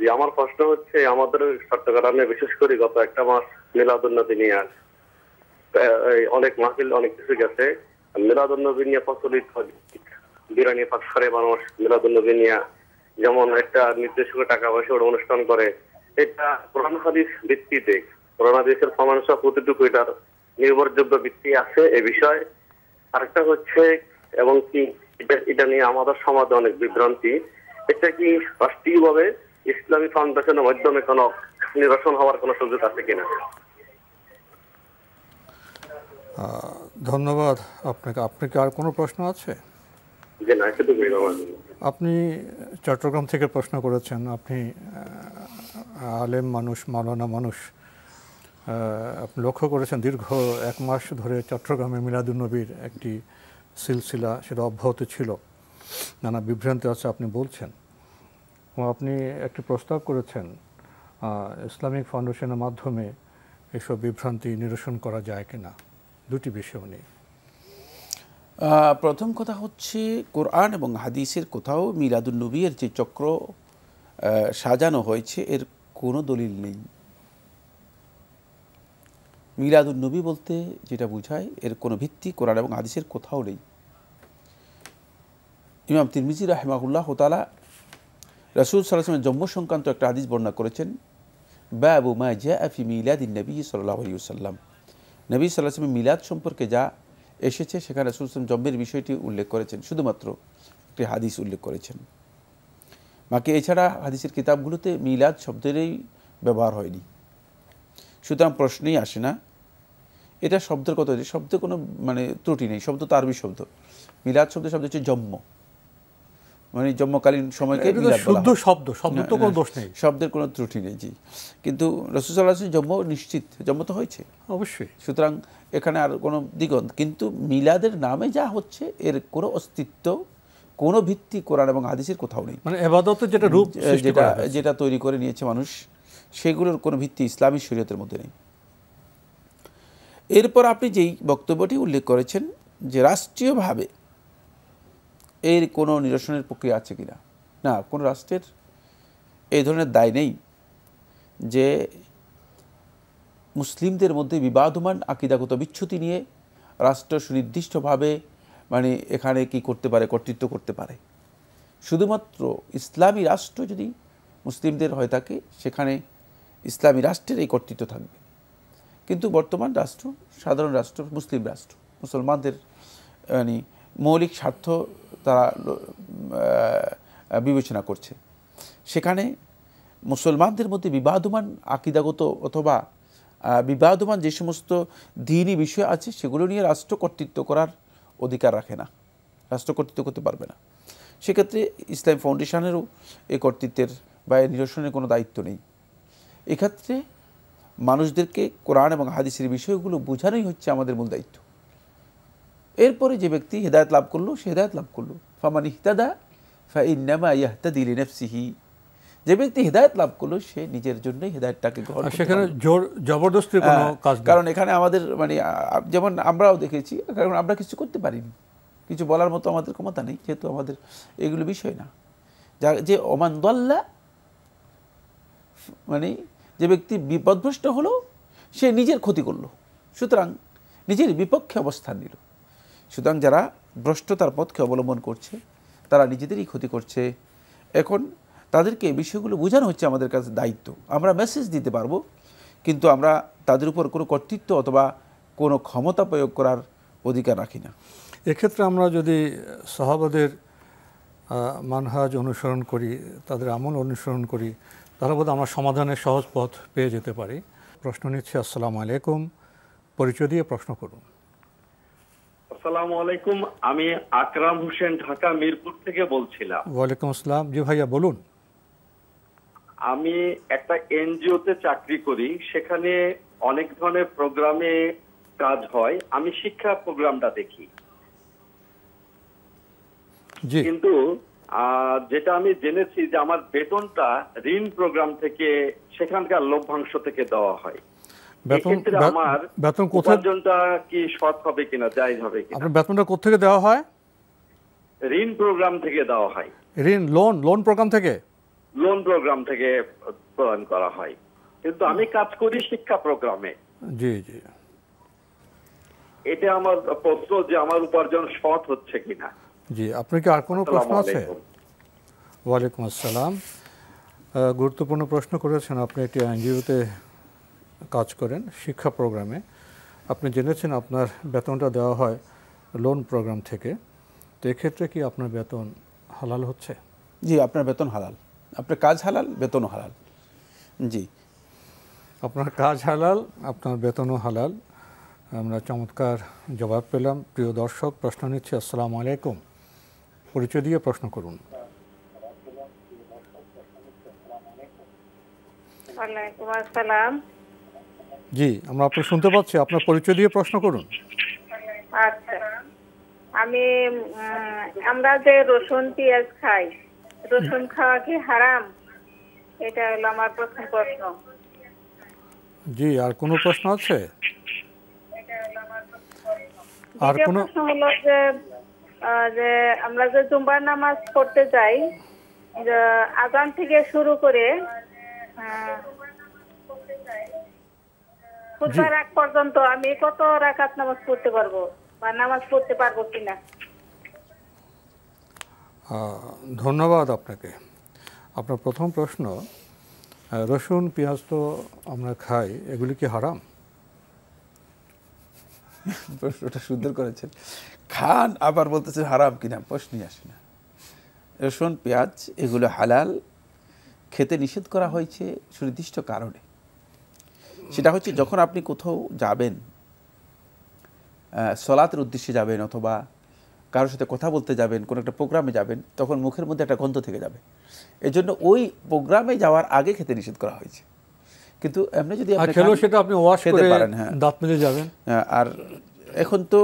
জি আমার প্রশ্ন হচ্ছে আমাদের চট্টগ্রামে বিশেষ করে গত একটা মাস মিলাদুন্নবী নিয়ে আস অনেক মাহিল অনেক কিছু গেছে মিলাদুন্নবী নিয়ে প্রচলিত বিরানি পাকসারে মানুষ মিলাদুন্নবী নিয়ে যেমন একটা নির্দিষ্ট টাকা পয়সা ওর অনুষ্ঠান করে এটা কোরআন হাদিস ভিত্তিতে কোরআন হাদিসের প্রমাণ সব প্রতিটুকু এটার নির্ভরযোগ্য ভিত্তি আছে এ বিষয় আরেকটা হচ্ছে এবং কি এটা নিয়ে আমাদের সমাজে অনেক বিভ্রান্তি এটা কি রাষ্ট্রীয়ভাবে ইসলামী ফাউন্ডেশনের মাধ্যমে কোনো নিরসন হওয়ার কোনো সুযোগ আছে কিনা ধন্যবাদ আপনাকে আপনি কি আর কোনো প্রশ্ন আছে আপনি চট্টগ্রাম থেকে প্রশ্ন করেছেন আপনি আলেম মানুষ মালানা মানুষ আপনি লক্ষ্য করেছেন দীর্ঘ এক মাস ধরে চট্টগ্রামে মিলাদুলনবীর একটি সিলসিলা সেটা অব্যাহত ছিল নানা বিভ্রান্তি আছে আপনি বলছেন এবং আপনি একটি প্রস্তাব করেছেন ইসলামিক ফাউন্ডেশনের মাধ্যমে এসব বিভ্রান্তি নিরসন করা যায় কিনা দুটি বিষয় নিয়ে প্রথম কথা হচ্ছে কোরআন এবং হাদিসের কোথাও নবীর যে চক্র সাজানো হয়েছে এর কোনো দলিল নেই নবী বলতে যেটা বোঝায় এর কোনো ভিত্তি কোরআন এবং হাদিসের কোথাও নেই ইমাম তিরমিজি রাহেমাহুল্লাহ তালা রাসুল সাল্লাহামের জম্মু সংক্রান্ত একটা হাদিস বর্ণনা করেছেন আবু মায় জ্যা আফি মিলাদিন নবী সাল্লাহ সাল্লাম নবী সাল্লাহ মিলাদ সম্পর্কে যা এসেছে সেখানে রাসুল সালাম জম্মের বিষয়টি উল্লেখ করেছেন শুধুমাত্র একটি হাদিস উল্লেখ করেছেন বাকি এছাড়া হাদিসের কিতাবগুলোতে মিলাদ শব্দেরই ব্যবহার হয়নি সুতরাং প্রশ্নই আসে না এটা শব্দের কথা শব্দে কোনো মানে ত্রুটি নেই শব্দ তো আরবি শব্দ মিলাদ শব্দের শব্দ হচ্ছে জম্ম মানে জন্মকালীন সময়কে শুদ্ধ শব্দ শব্দ তো কোনো দোষ নেই শব্দের কোনো ত্রুটি নেই জি কিন্তু রসুসাল্লাহ জন্ম নিশ্চিত জন্ম তো হয়েছে অবশ্যই সুতরাং এখানে আর কোনো দিগন্ত কিন্তু মিলাদের নামে যা হচ্ছে এর কোনো অস্তিত্ব কোনো ভিত্তি কোরআন এবং আদিসের কোথাও নেই মানে এবাদত যেটা রূপ যেটা যেটা তৈরি করে নিয়েছে মানুষ সেগুলোর কোনো ভিত্তি ইসলামী শরীয়তের মধ্যে নেই এরপর আপনি যেই বক্তব্যটি উল্লেখ করেছেন যে রাষ্ট্রীয়ভাবে এর কোনো নিরসনের প্রক্রিয়া আছে কি না না কোনো রাষ্ট্রের এই ধরনের দায় নেই যে মুসলিমদের মধ্যে বিবাদমান আকিদাগত বিচ্ছুতি নিয়ে রাষ্ট্র সুনির্দিষ্টভাবে মানে এখানে কি করতে পারে কর্তৃত্ব করতে পারে শুধুমাত্র ইসলামী রাষ্ট্র যদি মুসলিমদের হয়ে থাকে সেখানে ইসলামী রাষ্ট্রের এই কর্তৃত্ব থাকবে কিন্তু বর্তমান রাষ্ট্র সাধারণ রাষ্ট্র মুসলিম রাষ্ট্র মুসলমানদের মানে মৌলিক স্বার্থ তারা বিবেচনা করছে সেখানে মুসলমানদের মধ্যে বিবাদমান আকিদাগত অথবা বিবাদমান যে সমস্ত দিনই বিষয় আছে সেগুলো নিয়ে রাষ্ট্র কর্তৃত্ব করার অধিকার রাখে না রাষ্ট্র কর্তৃত্ব করতে পারবে না সেক্ষেত্রে ইসলাম ফাউন্ডেশনেরও এ কর্তৃত্বের বা নিরসনের কোনো দায়িত্ব নেই এক্ষেত্রে মানুষদেরকে কোরআন এবং হাদিসের বিষয়গুলো বোঝানোই হচ্ছে আমাদের মূল দায়িত্ব এরপরে যে ব্যক্তি হেদায়ত লাভ করলো সে হেদায়ত লাভ করলো ফামান ইহতাদা ফাইনামা ইয়াহতাদি যে ব্যক্তি হেদায়ত লাভ করলো সে নিজের জন্য হেদায়তটাকে গ্রহণ সেখানে জোর জবরদস্তি কোনো হ্যাঁ, কাজ কারণ এখানে আমাদের মানে যেমন আমরাও দেখেছি কারণ আমরা কিছু করতে পারিনি কিছু বলার মতো আমাদের ক্ষমতা নেই যেহেতু আমাদের এগুলো বিষয় না যা যে ওমান দল্লা মানে যে ব্যক্তি বিপদভ্রষ্ট হলো সে নিজের ক্ষতি করলো সুতরাং নিজের বিপক্ষে অবস্থান নিল সুতরাং যারা ভ্রষ্টতার পথকে অবলম্বন করছে তারা নিজেদেরই ক্ষতি করছে এখন তাদেরকে এই বিষয়গুলো বোঝানো হচ্ছে আমাদের কাছে দায়িত্ব আমরা মেসেজ দিতে পারবো কিন্তু আমরা তাদের উপর কোনো কর্তৃত্ব অথবা কোনো ক্ষমতা প্রয়োগ করার অধিকার রাখি না এক্ষেত্রে আমরা যদি সাহাবাদের মানহাজ অনুসরণ করি তাদের আমল অনুসরণ করি তাহলে বোধ আমরা সমাধানের সহজ পথ পেয়ে যেতে পারি প্রশ্ন নিচ্ছে আসসালামু আলাইকুম পরিচয় দিয়ে প্রশ্ন করুন আসসালামু আলাইকুম আমি আকরাম হোসেন ঢাকা মিরপুর থেকে বলছিলাম ওয়ালাইকুম আসসালাম জি ভাইয়া বলুন আমি একটা এনজিওতে চাকরি করি সেখানে অনেক ধরনের প্রোগ্রামে কাজ হয় আমি শিক্ষা প্রোগ্রামটা দেখি কিন্তু যেটা আমি জেনেছি যে আমার বেতনটা ঋণ প্রোগ্রাম থেকে সেখানকার লভ্যাংশ থেকে দেওয়া হয় আমার বেতন কোথায় কি সৎ হবে কিনা জায়েজ হবে কিনা আপনার বেতনটা কোথা থেকে দেওয়া হয় ঋণ প্রোগ্রাম থেকে দেওয়া হয় ঋণ লোন লোন প্রোগ্রাম থেকে লোন প্রোগ্রাম থেকে প্রদান করা হয় কিন্তু আমি কাজ করি শিক্ষা প্রোগ্রামে জি জি এটা আমার প্রশ্ন যে আমার উপার্জন সৎ হচ্ছে কিনা জি আপনার কি আর কোনো প্রশ্ন আছে ওয়ালাইকুম আসসালাম গুরুত্বপূর্ণ প্রশ্ন করেছেন আপনি একটি এনজিওতে কাজ করেন শিক্ষা প্রোগ্রামে আপনি জেনেছেন আপনার বেতনটা দেওয়া হয় লোন প্রোগ্রাম থেকে তো এক্ষেত্রে কি আপনার বেতন হালাল হচ্ছে জি আপনার বেতন হালাল আপনার কাজ হালাল বেতনও হালাল জি আপনার কাজ হালাল আপনার বেতনও হালাল আমরা চমৎকার জবাব পেলাম প্রিয় দর্শক প্রশ্ন নিচ্ছে আসসালামু আলাইকুম পরিচয় দিয়ে প্রশ্ন করুন ওয়ালাইকুম আসসালাম জি আমরা আপনি শুনতে পাচ্ছি আপনার পরিচয় দিয়ে প্রশ্ন করুন আচ্ছা আমি আমরা যে রসুন পেঁয়াজ খাই রসুন খাওয়া কি হারাম এটা হলো আমার প্রথম প্রশ্ন জি আর কোনো প্রশ্ন আছে আর কোনো প্রশ্ন হলো যে যে আমরা যে জুম্বার নামাজ পড়তে যাই আজান থেকে শুরু করে খুতবার পর্যন্ত আমি কত রাকাত নামাজ পড়তে পারবো বা নামাজ পড়তে পারবো কিনা ধন্যবাদ আপনাকে আপনার প্রথম প্রশ্ন রসুন পেঁয়াজ তো আমরা খাই এগুলি কি হারাম প্রশ্নটা সুন্দর করেছেন খান আবার বলতেছেন হারাম কিনা প্রশ্নই আসে না রসুন পেঁয়াজ এগুলো হালাল খেতে নিষেধ করা হয়েছে সুনির্দিষ্ট কারণে সেটা হচ্ছে যখন আপনি কোথাও যাবেন সলাতের উদ্দেশ্যে যাবেন অথবা কারোর সাথে কথা বলতে যাবেন কোনো একটা প্রোগ্রামে যাবেন তখন মুখের মধ্যে একটা গন্ধ থেকে যাবে এই জন্য ওই প্রোগ্রামে যাওয়ার আগে খেতে নিষেধ করা হয়েছে কিন্তু এমনি যদি সেটা আপনি ওয়াশ খেতে পারেন হ্যাঁ দাঁত মেলে যাবেন আর এখন তো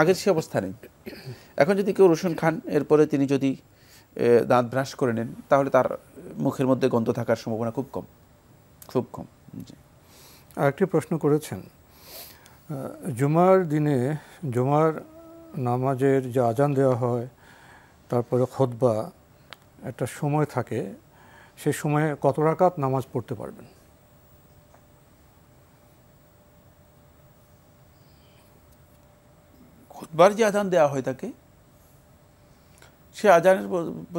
আগের সে অবস্থা নেই এখন যদি কেউ রসুন খান এরপরে তিনি যদি দাঁত ব্রাশ করে নেন তাহলে তার মুখের মধ্যে গন্ধ থাকার সম্ভাবনা খুব কম খুব কম জি আরেকটি প্রশ্ন করেছেন জুমার দিনে জুমার নামাজের যে আজান দেওয়া হয় তারপরে খোদবা একটা সময় থাকে সে সময়ে কত রাকাত নামাজ পড়তে পারবেন খোদবার যে আজান দেওয়া হয় তাকে সে আজানের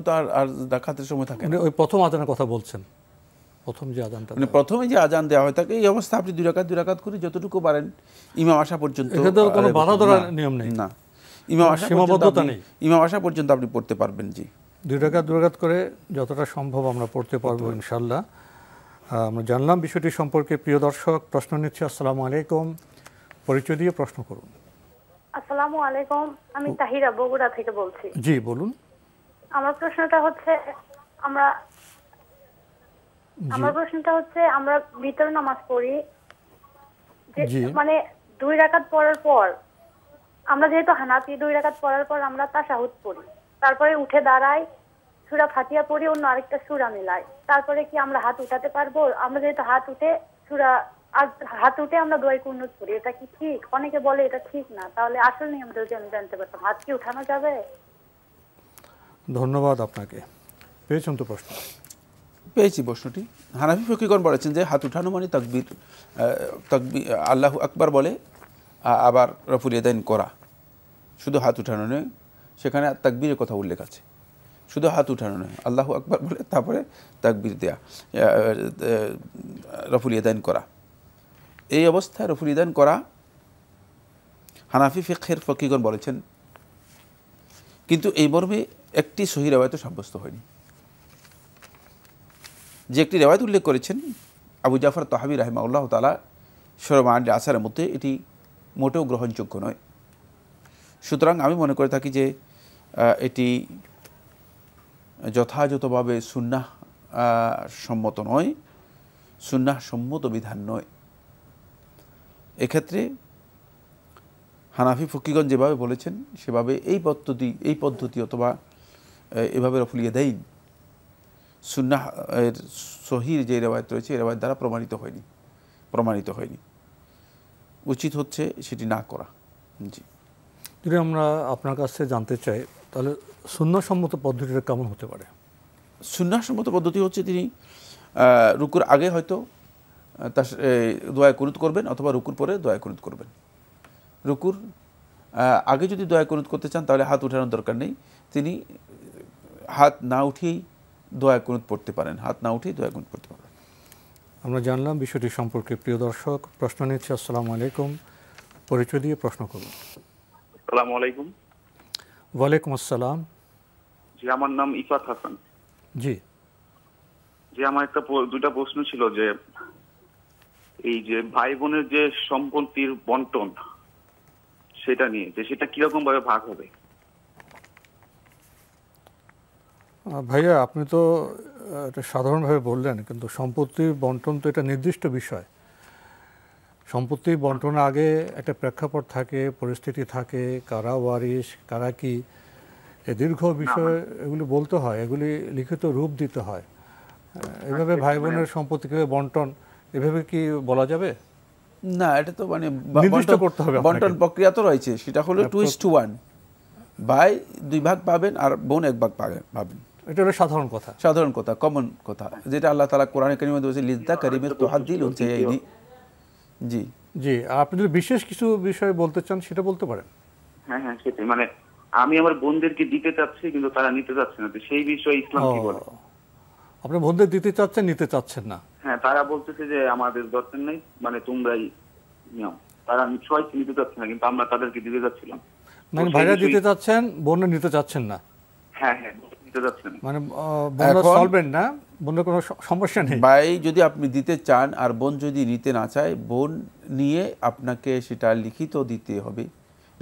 তার আর ডাকাতের সময় থাকে মানে ওই প্রথম আজানের কথা বলছেন প্রথম যে আজানটা মানে প্রথমে যে আজান দেওয়া হয় তাকে এই অবস্থা আপনি দুই রাকাত দুই রাকাত করে যতটুকু পারেন ইমাম আসা পর্যন্ত কোনো বাধা ধরার নিয়ম নেই না ইমাম আসা সীমাবদ্ধতা নেই ইমাম আসা পর্যন্ত আপনি পড়তে পারবেন জি দুই রাকাত দুই রাকাত করে যতটা সম্ভব আমরা পড়তে পারবো ইনশাল্লাহ আমরা জানলাম বিষয়টি সম্পর্কে প্রিয় দর্শক প্রশ্ন নিচ্ছি আসসালামু আলাইকুম পরিচয় দিয়ে প্রশ্ন করুন আসসালামু আলাইকুম আমি তাহিরা বগুড়া থেকে বলছি জি বলুন আমার প্রশ্নটা হচ্ছে আমরা আমার প্রশ্নটা হচ্ছে আমরা ভিতরে নামাজ পড়ি মানে দুই রাকাত পড়ার পর আমরা যেহেতু হানাপি দুই রাকাত পড়ার পর আমরা তাশাহুদ পড়ি তারপরে উঠে দাঁড়াই সুরা ফাতিয়া পড়ি অন্য আরেকটা সুরা মেলাই তারপরে কি আমরা হাত উঠাতে পারবো আমরা যেহেতু হাত উঠে সুরা আর হাত উঠে আমরা দোয়াই কুনুত পড়ি এটা কি ঠিক অনেকে বলে এটা ঠিক না তাহলে আসল নিয়ম যদি আমি জানতে পারতাম হাত কি উঠানো যাবে ধন্যবাদ আপনাকে পেয়েছেন তো প্রশ্ন পেয়েছি প্রশ্নটি হানাফি ফকিগণ বলেছেন যে হাত উঠানো মানে তকবির তকবি আল্লাহ আকবার বলে আবার রফুল এদাইন করা শুধু হাত উঠানো নয় সেখানে তকবিরের কথা উল্লেখ আছে শুধু হাত উঠানো নয় আল্লাহ আকবার বলে তারপরে তাকবির দেয়া রফুল ইদান করা এই অবস্থায় রফুল ইদান করা হানাফি ফিখের ফকিগণ বলেছেন কিন্তু এই মর্মে একটি সহিরাবায়ত সাব্যস্ত হয়নি যে একটি রেওয়ায়ত উল্লেখ করেছেন আবু জাফর তহাবি উল্লাহ তালা সরমান আসারের মধ্যে এটি মোটেও গ্রহণযোগ্য নয় সুতরাং আমি মনে করে থাকি যে এটি যথাযথভাবে সুন্নাহ সম্মত নয় সুন্নাহ সম্মত বিধান নয় এক্ষেত্রে হানাফি ফকিগণ যেভাবে বলেছেন সেভাবে এই পদ্ধতি এই পদ্ধতি অথবা এভাবে রফলিয়ে দেয় সুন্না এর সহির যে রেওয়ায়ত রয়েছে এই রেওয়ায়ত দ্বারা প্রমাণিত হয়নি প্রমাণিত হয়নি উচিত হচ্ছে সেটি না করা জি যদি আমরা আপনার কাছে জানতে চাই তাহলে সুন্নাসম্মত পদ্ধতিটা কেমন হতে পারে সুন্নাসম্মত পদ্ধতি হচ্ছে তিনি রুকুর আগে হয়তো তার দয়া কুনুত করবেন অথবা রুকুর পরে দয়া কুনুত করবেন রুকুর আগে যদি দয়া কুনুত করতে চান তাহলে হাত উঠানোর দরকার নেই তিনি হাত না উঠিয়েই দয়া কুনুত পড়তে পারেন হাত না উঠে দয়া কুনুত পড়তে পারেন আমরা জানলাম বিষয়টি সম্পর্কে প্রিয় দর্শক প্রশ্ন নিচ্ছে আসসালামু আলাইকুম পরিচয় দিয়ে প্রশ্ন করুন আসসালামু আলাইকুম ওয়ালাইকুম আসসালাম জি আমার নাম ইফাত হাসান জি জি আমার একটা দুইটা প্রশ্ন ছিল যে এই যে ভাই বোনের যে সম্পত্তির বন্টন সেটা নিয়ে যে সেটা কিরকম ভাবে ভাগ হবে ভাইয়া আপনি তো এটা সাধারণভাবে বললেন কিন্তু সম্পত্তি বন্টন তো এটা নির্দিষ্ট বিষয় সম্পত্তি বন্টন আগে একটা প্রেক্ষাপট থাকে পরিস্থিতি থাকে কারা ওয়ারিস কারা কি এ দীর্ঘ বিষয় এগুলি বলতে হয় এগুলি লিখিত রূপ দিতে হয় এভাবে আচ্ছা, ভাই বোনের মানে সম্পত্তি বন্টন এভাবে কি বলা যাবে না এটা তো মানে নির্দিষ্ট করতে হবে বন্টন প্রক্রিয়া তো রয়েছে সেটা হলো টু ইস টু ওয়ান ভাই দুই ভাগ পাবেন আর বোন এক ভাগ পাবেন এটা হলো সাধারণ কথা সাধারণ কথা কমন কথা যেটা আল্লাহ তালা কোরআন করিমে বলেছে করিমের তোহাদ্দিল উঞ্চাইনি জি জি আপনি যদি বিশেষ কিছু বিষয়ে বলতে চান সেটা বলতে পারেন হ্যাঁ হ্যাঁ সেটাই মানে আমি আমার বোনদেরকে দিতে চাচ্ছি কিন্তু তারা নিতে চাচ্ছে না তো সেই বিষয়ে ইসলাম কি বলে বোনদের দিতে চাচ্ছেন নিতে চাচ্ছেন না হ্যাঁ তারা বলতেছে যে আমাদের দরকার নেই মানে তোমরাই নিয়ম তারা সবাই নিতে চাচ্ছে না কিন্তু আমরা তাদেরকে দিতে চাচ্ছিলাম মানে ভাইরা দিতে চাচ্ছেন বোনরা নিতে চাচ্ছেন না হ্যাঁ হ্যাঁ দিতে যাচ্ছেন মানে বন্যা সলভেন্ট না কোনো সমস্যা নেই ভাই যদি আপনি দিতে চান আর বোন যদি নিতে না চায় বোন নিয়ে আপনাকে সেটা লিখিত দিতে হবে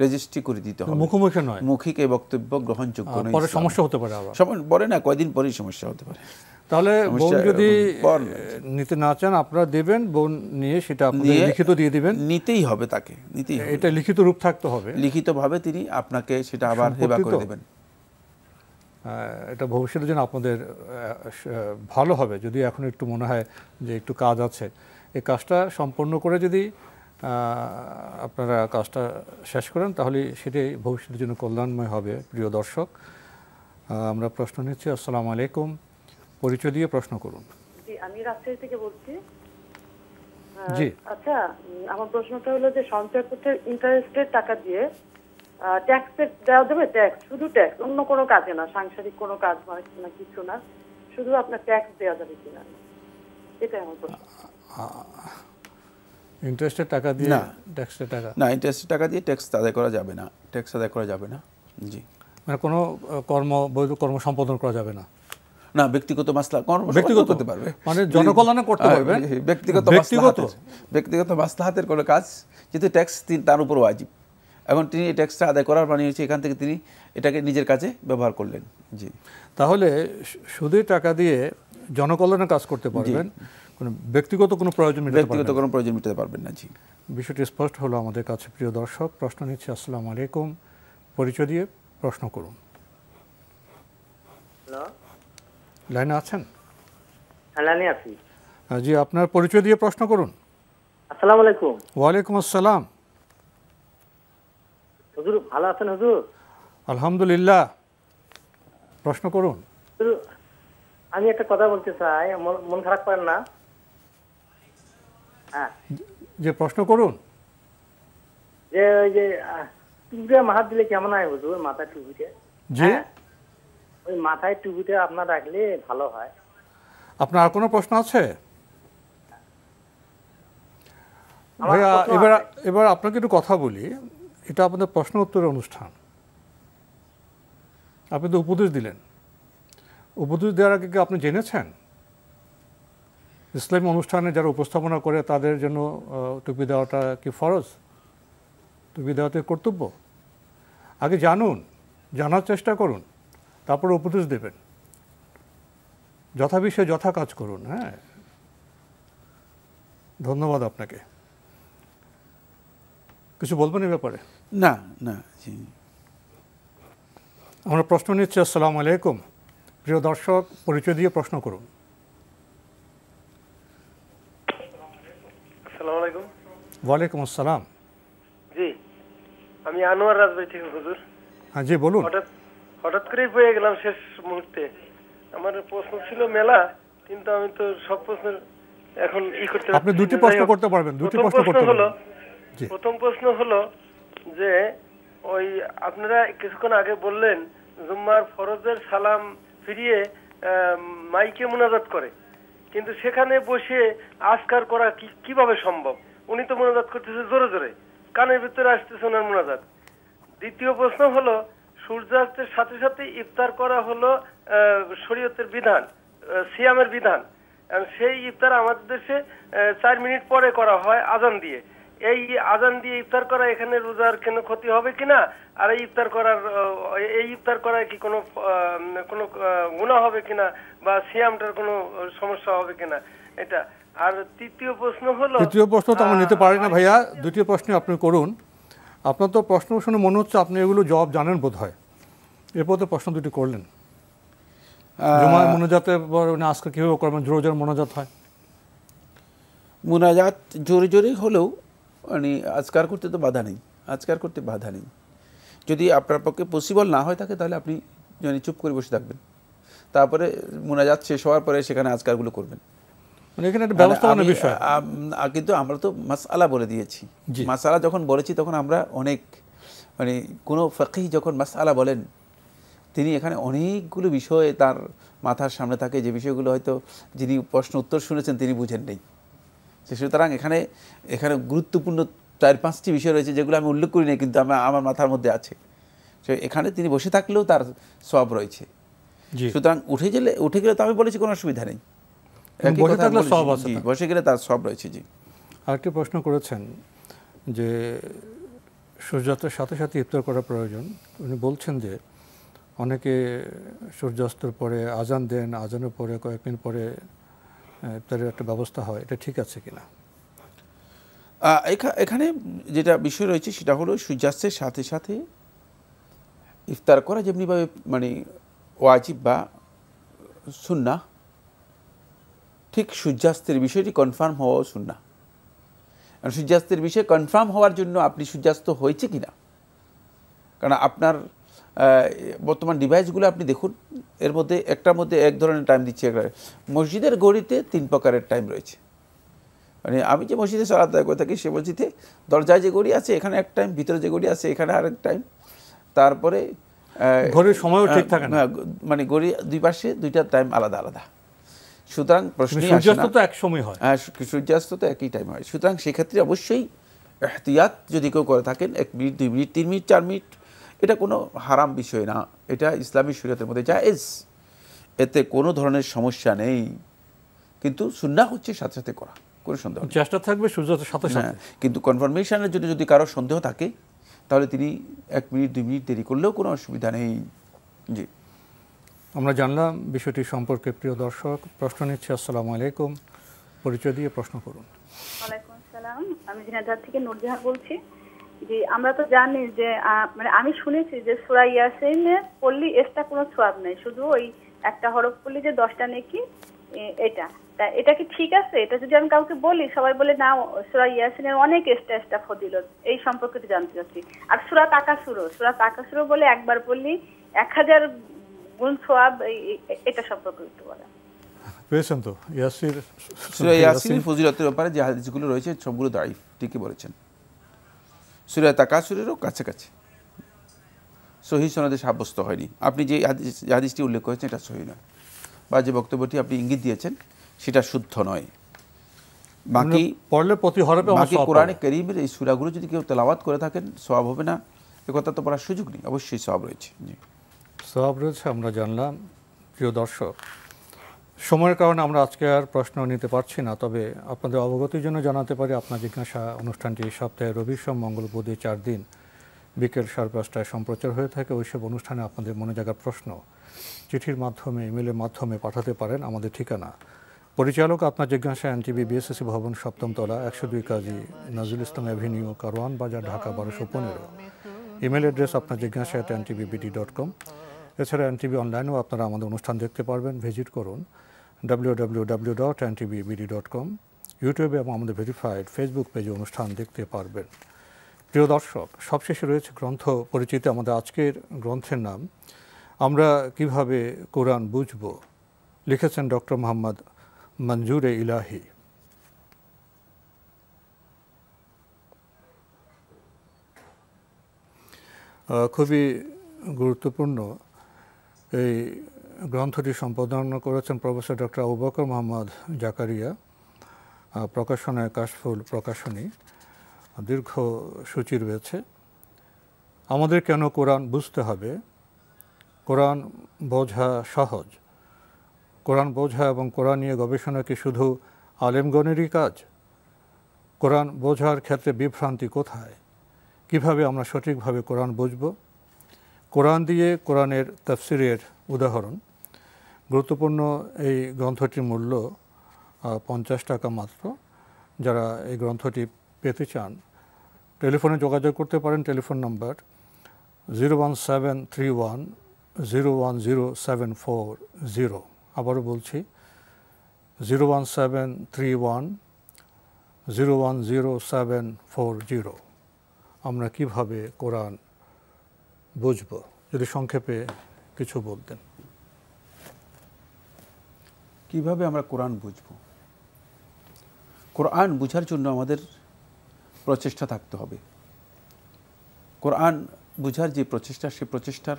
রেজিস্ট্রি করে দিতে হবে মুখোমুখি নয় মুখিক এই বক্তব্য গ্রহণযোগ্য নয় পরে সমস্যা হতে পারে আবার না কয়দিন পরেই সমস্যা হতে পারে তাহলে বোন যদি নিতে না চান আপনারা দেবেন বোন নিয়ে সেটা লিখিত দিয়ে দিবেন নিতেই হবে তাকে নিতেই এটা লিখিত রূপ থাকতে হবে লিখিতভাবে তিনি আপনাকে সেটা আবার হেবা করে দেবেন এটা ভবিষ্যতের জন্য আপনাদের ভালো হবে যদি এখন একটু মনে হয় যে একটু কাজ আছে এই কাজটা সম্পন্ন করে যদি আপনারা কাজটা শেষ করেন তাহলে সেটাই ভবিষ্যতের জন্য কল্যাণময় হবে প্রিয় দর্শক আমরা প্রশ্ন নিচ্ছি আসসালামু আলাইকুম পরিচয় দিয়ে প্রশ্ন করুন আমি রাজশাহী থেকে বলছি জি আচ্ছা আমার প্রশ্নটা হলো যে সঞ্চয়পত্রের ইন্টারেস্টের টাকা দিয়ে ট্যাক্সের দেওয়া ট্যাক্স শুধু ট্যাক্স অন্য কোনো কাজে না সাংসারিক কোনো কাজ মানে না কিছু না শুধু আপনার ট্যাক্স দেওয়া যাবে কিনা এটাই আমার প্রশ্ন ইন্টারেস্টের টাকা দিয়ে না ট্যাক্সের টাকা না ইন্টারেস্টের টাকা দিয়ে ট্যাক্স আদায় করা যাবে না ট্যাক্স আদায় করা যাবে না জি মানে কোনো কর্ম বৈধ কর্ম সম্পাদন করা যাবে না না ব্যক্তিগত মাসলা কর্ম ব্যক্তিগত করতে পারবে মানে জনকল্যাণে করতে হ্যাঁ, পারবে ব্যক্তিগত ব্যক্তিগত ব্যক্তিগত হাতের কোনো কাজ যেহেতু ট্যাক্স তার উপর ওয়াজিব এবং তিনি এই ট্যাক্সটা আদায় করার মানে হয়েছে এখান থেকে তিনি এটাকে নিজের কাজে ব্যবহার করলেন জি তাহলে সুদে টাকা দিয়ে জনকল্যাণে কাজ করতে পারবেন কোনো ব্যক্তিগত কোনো প্রয়োজন ব্যক্তিগত কোনো প্রয়োজন মিটাতে পারবেন না জি বিষয়টি স্পষ্ট হলো আমাদের কাছে প্রিয় দর্শক প্রশ্ন নিচ্ছে আসসালাম আলাইকুম পরিচয় দিয়ে প্রশ্ন করুন লাইনে আছেন হ্যাঁ, জি আপনার পরিচয় দিয়ে প্রশ্ন করুন আসসালাম আলাইকুম ওয়ালাইকুম আসসালাম হুজুর ভালো আছেন হুজুর আলহামদুলিল্লাহ প্রশ্ন করুন আমি একটা কথা বলতে চাই মন খারাপ করেন না হ্যাঁ। যে প্রশ্ন করুন যে ওই যে মাথা দিলে কেমন হয় হুজুর মাথা টুপিটা হ্যাঁ? ওই মাথায় টুপিটা আপনার রাখলে ভালো হয় আপনার আর কোনো প্রশ্ন আছে ভাইয়া এবার এবার আপনাকে একটু কথা বলি এটা আপনাদের প্রশ্ন উত্তরের অনুষ্ঠান আপনি তো উপদেশ দিলেন উপদেশ দেওয়ার আগে কি আপনি জেনেছেন ইসলামী অনুষ্ঠানে যারা উপস্থাপনা করে তাদের জন্য টুপি দেওয়াটা কি ফরজ টুপি দেওয়াতে কর্তব্য আগে জানুন জানার চেষ্টা করুন তারপরে উপদেশ দেবেন যথা বিষয়ে যথা কাজ করুন হ্যাঁ ধন্যবাদ আপনাকে কিছু বলবেন এ ব্যাপারে না না আমরা প্রশ্ন নিচ্ছি আসসালাম আলাইকুম প্রিয় দর্শক পরিচয় দিয়ে প্রশ্ন করুন ওয়ালাইকুম আসসালাম জি আমি আনোয়ার রাজবাড়ি থেকে হুজুর হ্যাঁ জি বলুন হঠাৎ হঠাৎ করেই পেয়ে গেলাম শেষ মুহূর্তে আমার প্রশ্ন ছিল মেলা কিন্তু আমি তো সব প্রশ্নের এখন ই করতে আপনি দুটি প্রশ্ন করতে পারবেন দুটি প্রশ্ন করতে পারবেন প্রথম প্রশ্ন হলো যে ওই আপনারা কিছুক্ষণ আগে বললেন জুম্মার ফরজের সালাম ফিরিয়ে মাইকে মোনাজাত করে কিন্তু সেখানে বসে আস্কার করা কি কিভাবে সম্ভব উনি তো মোনাজাত করতেছে জোরে জোরে কানের ভিতরে আসতেছে ওনার মোনাজাত দ্বিতীয় প্রশ্ন হলো সূর্যাস্তের সাথে সাথে ইফতার করা হলো শরীয়তের বিধান সিয়ামের বিধান সেই ইফতার আমাদের দেশে চার মিনিট পরে করা হয় আজান দিয়ে এই আজান দিয়ে ইফতার করা এখানে রোজার কেন ক্ষতি হবে কিনা আর এই ইফতার করার এই ইফতার করা কি কোনো কোনো গুণা হবে কিনা বা সিয়ামটার কোনো সমস্যা হবে কিনা এটা আর তৃতীয় প্রশ্ন হলো তৃতীয় প্রশ্ন তো আমরা নিতে পারি না ভাইয়া আচ্ছা। দ্বিতীয় প্রশ্ন আপনি করুন আপনার তো প্রশ্ন শুনে মনে হচ্ছে আপনি এগুলো জবাব জানেন বোধ হয় এরপর তো প্রশ্ন দুটি করলেন জমায় মনোজাতের পর আজকে কীভাবে করবেন জোর জোর মনোজাত হয় মোনাজাত জোরে জোরে হলেও মানে আজকার করতে তো বাধা নেই আজকার করতে বাধা নেই যদি আপনার পক্ষে পসিবল না হয় থাকে তাহলে আপনি মানে চুপ করে বসে থাকবেন তারপরে মোনাজাত শেষ হওয়ার পরে সেখানে আজকারগুলো করবেন মানে মানে কিন্তু আমরা তো মাসালা বলে দিয়েছি মাসালা যখন বলেছি তখন আমরা অনেক মানে কোনো ফাঁকি যখন মাসালা বলেন তিনি এখানে অনেকগুলো বিষয়ে তার মাথার সামনে থাকে যে বিষয়গুলো হয়তো যিনি প্রশ্ন উত্তর শুনেছেন তিনি বুঝেন নেই সুতরাং এখানে এখানে গুরুত্বপূর্ণ চার পাঁচটি বিষয় রয়েছে যেগুলো আমি উল্লেখ করি না কিন্তু আমার আমার মাথার মধ্যে আছে তো এখানে তিনি বসে থাকলেও তার সব রয়েছে সুতরাং উঠে গেলে উঠে গেলে তো আমি বলেছি কোনো অসুবিধা নেই বসে বসে গেলে তার সব রয়েছে জি আরেকটি প্রশ্ন করেছেন যে সূর্যাস্তের সাথে সাথে ইফতার করা প্রয়োজন উনি বলছেন যে অনেকে সূর্যাস্তর পরে আজান দেন আজানের পরে কয়েক মিনিট পরে ইফতারের একটা ব্যবস্থা হয় এটা ঠিক আছে কিনা এখানে যেটা বিষয় রয়েছে সেটা হলো সূর্যাস্তের সাথে সাথে ইফতার করা যেমনিভাবে মানে ওয়াজিব বা সুন্না ঠিক সূর্যাস্তের বিষয়টি কনফার্ম হওয়াও সুন্না সূর্যাস্তের বিষয়ে কনফার্ম হওয়ার জন্য আপনি সূর্যাস্ত হয়েছে কিনা কারণ আপনার বর্তমান ডিভাইসগুলো আপনি দেখুন এর মধ্যে একটার মধ্যে এক ধরনের টাইম দিচ্ছে একটা মসজিদের গড়িতে তিন প্রকারের টাইম রয়েছে মানে আমি যে মসজিদে সলাত দায় করে থাকি সে মসজিদে দরজায় যে গড়ি আছে এখানে এক টাইম ভিতরে যে গড়ি আছে এখানে আরেক টাইম তারপরে ঘড়ির সময়ও ঠিক থাকে না মানে গড়ি দুই পাশে দুইটা টাইম আলাদা আলাদা সুতরাং প্রশ্ন সূর্যাস্ত তো এক সময় হয় হ্যাঁ সূর্যাস্ত তো একই টাইম হয় সুতরাং সেক্ষেত্রে অবশ্যই এহতিয়াত যদি কেউ করে থাকেন এক মিনিট দুই মিনিট তিন মিনিট চার মিনিট এটা কোনো হারাম বিষয় না এটা ইসলামী শরীয়তের মধ্যে জায়েজ এতে কোনো ধরনের সমস্যা নেই কিন্তু সুন্না হচ্ছে সাথে সাথে করা কোনো সন্দেহ চেষ্টা থাকবে সূর্যের সাথে সাথে হ্যাঁ, কিন্তু কনফার্মেশনের জন্য যদি কারো সন্দেহ থাকে তাহলে তিনি এক মিনিট দুই মিনিট দেরি করলেও কোনো অসুবিধা নেই জি আমরা জানলাম বিষয়টি সম্পর্কে প্রিয় দর্শক প্রশ্ন নিচ্ছে আসসালামু আলাইকুম পরিচয় দিয়ে প্রশ্ন করুন আমি জিনাদার থেকে নুরজাহার বলছি জি আমরা তো জানি যে মানে আমি শুনেছি যে সুরা ইয়াসিনে পড়লি এসটা কোনো সোয়াব নেই শুধু ওই একটা হরফ যে দশটা নেকি এটা তা এটা কি ঠিক আছে এটা যদি আমি কাউকে বলি সবাই বলে না সুরা ইয়াসিনের অনেক এই সম্পর্কে তো জানতে চাচ্ছি আর সুরা তাকাসুরো সুরা তাকাসুরো বলে একবার বললি এক হাজার গুণ সোয়াব এটা সম্পর্কে একটু বলা পেয়েছেন তো ইয়াসির ফজিলতের ব্যাপারে যে হাদিসগুলো রয়েছে সবগুলো দায়ী ঠিকই বলেছেন সুরা তাকাসুরেরও কাছাকাছি সহি সনদে সাব্যস্ত হয়নি আপনি যে হাদিসটি উল্লেখ করেছেন এটা সহি নয় বা যে বক্তব্যটি আপনি ইঙ্গিত দিয়েছেন সেটা শুদ্ধ নয় বাকি মানে পড়লে প্রতি হরপে বাকি কোরআনে করিমের এই সুরাগুলো যদি কেউ তেলাওয়াত করে থাকেন সবাব হবে না এ কথা তো পড়ার সুযোগ নেই অবশ্যই সবাব রয়েছে জি সবাব রয়েছে আমরা জানলাম প্রিয় দর্শক সময়ের কারণে আমরা আজকে আর প্রশ্ন নিতে পারছি না তবে আপনাদের অবগতির জন্য জানাতে পারি আপনার জিজ্ঞাসা অনুষ্ঠানটি সপ্তাহে রবি সোম মঙ্গল বুধে চার দিন বিকেল সাড়ে পাঁচটায় সম্প্রচার হয়ে থাকে ওইসব অনুষ্ঠানে আপনাদের মনে জায়গার প্রশ্ন চিঠির মাধ্যমে ইমেলের মাধ্যমে পাঠাতে পারেন আমাদের ঠিকানা পরিচালক আপনার জিজ্ঞাসা এন টিভি বিএসএসি ভবন সপ্তমতলা একশো দুই কাজী নজরুল ইসলাম অ্যাভিনিউ কারওয়ান বাজার ঢাকা বারোশো পনেরো ইমেল অ্যাড্রেস আপনার জিজ্ঞাসা at TV BT dot com এছাড়া এন টিভি অনলাইনেও আপনারা আমাদের অনুষ্ঠান দেখতে পারবেন ভিজিট করুন www.antibd.com ইউটিউবে এবং আমাদের ভেরিফাইড ফেসবুক পেজে অনুষ্ঠান দেখতে পারবেন প্রিয় দর্শক সবশেষে রয়েছে গ্রন্থ পরিচিত আমাদের আজকের গ্রন্থের নাম আমরা কিভাবে কোরআন বুঝব লিখেছেন ডক্টর মোহাম্মদ মঞ্জুরে ইলাহি খুবই গুরুত্বপূর্ণ এই গ্রন্থটি সম্পাদনা করেছেন প্রফেসর ডক্টর আবুবকর মোহাম্মদ জাকারিয়া প্রকাশনায় কাশফুল প্রকাশনী দীর্ঘ সূচি রয়েছে আমাদের কেন কোরআন বুঝতে হবে কোরআন বোঝা সহজ কোরআন বোঝা এবং কোরআন নিয়ে গবেষণা কি শুধু আলেমগণেরই কাজ কোরআন বোঝার ক্ষেত্রে বিভ্রান্তি কোথায় কিভাবে আমরা সঠিকভাবে কোরআন বুঝব কোরআন দিয়ে কোরআনের তফসিরের উদাহরণ গুরুত্বপূর্ণ এই গ্রন্থটির মূল্য পঞ্চাশ টাকা মাত্র যারা এই গ্রন্থটি পেতে চান টেলিফোনে যোগাযোগ করতে পারেন telephone number zero one seven three one zero one zero seven four zero আবারও বলছি zero one seven three one zero one zero seven four zero আমরা কিভাবে কোরআন বুঝব যদি সংক্ষেপে কিছু বলতেন কিভাবে আমরা কোরআন বুঝব কোরআন বুঝার জন্য আমাদের প্রচেষ্টা থাকতে হবে কোরআন বুঝার যে প্রচেষ্টা সে প্রচেষ্টার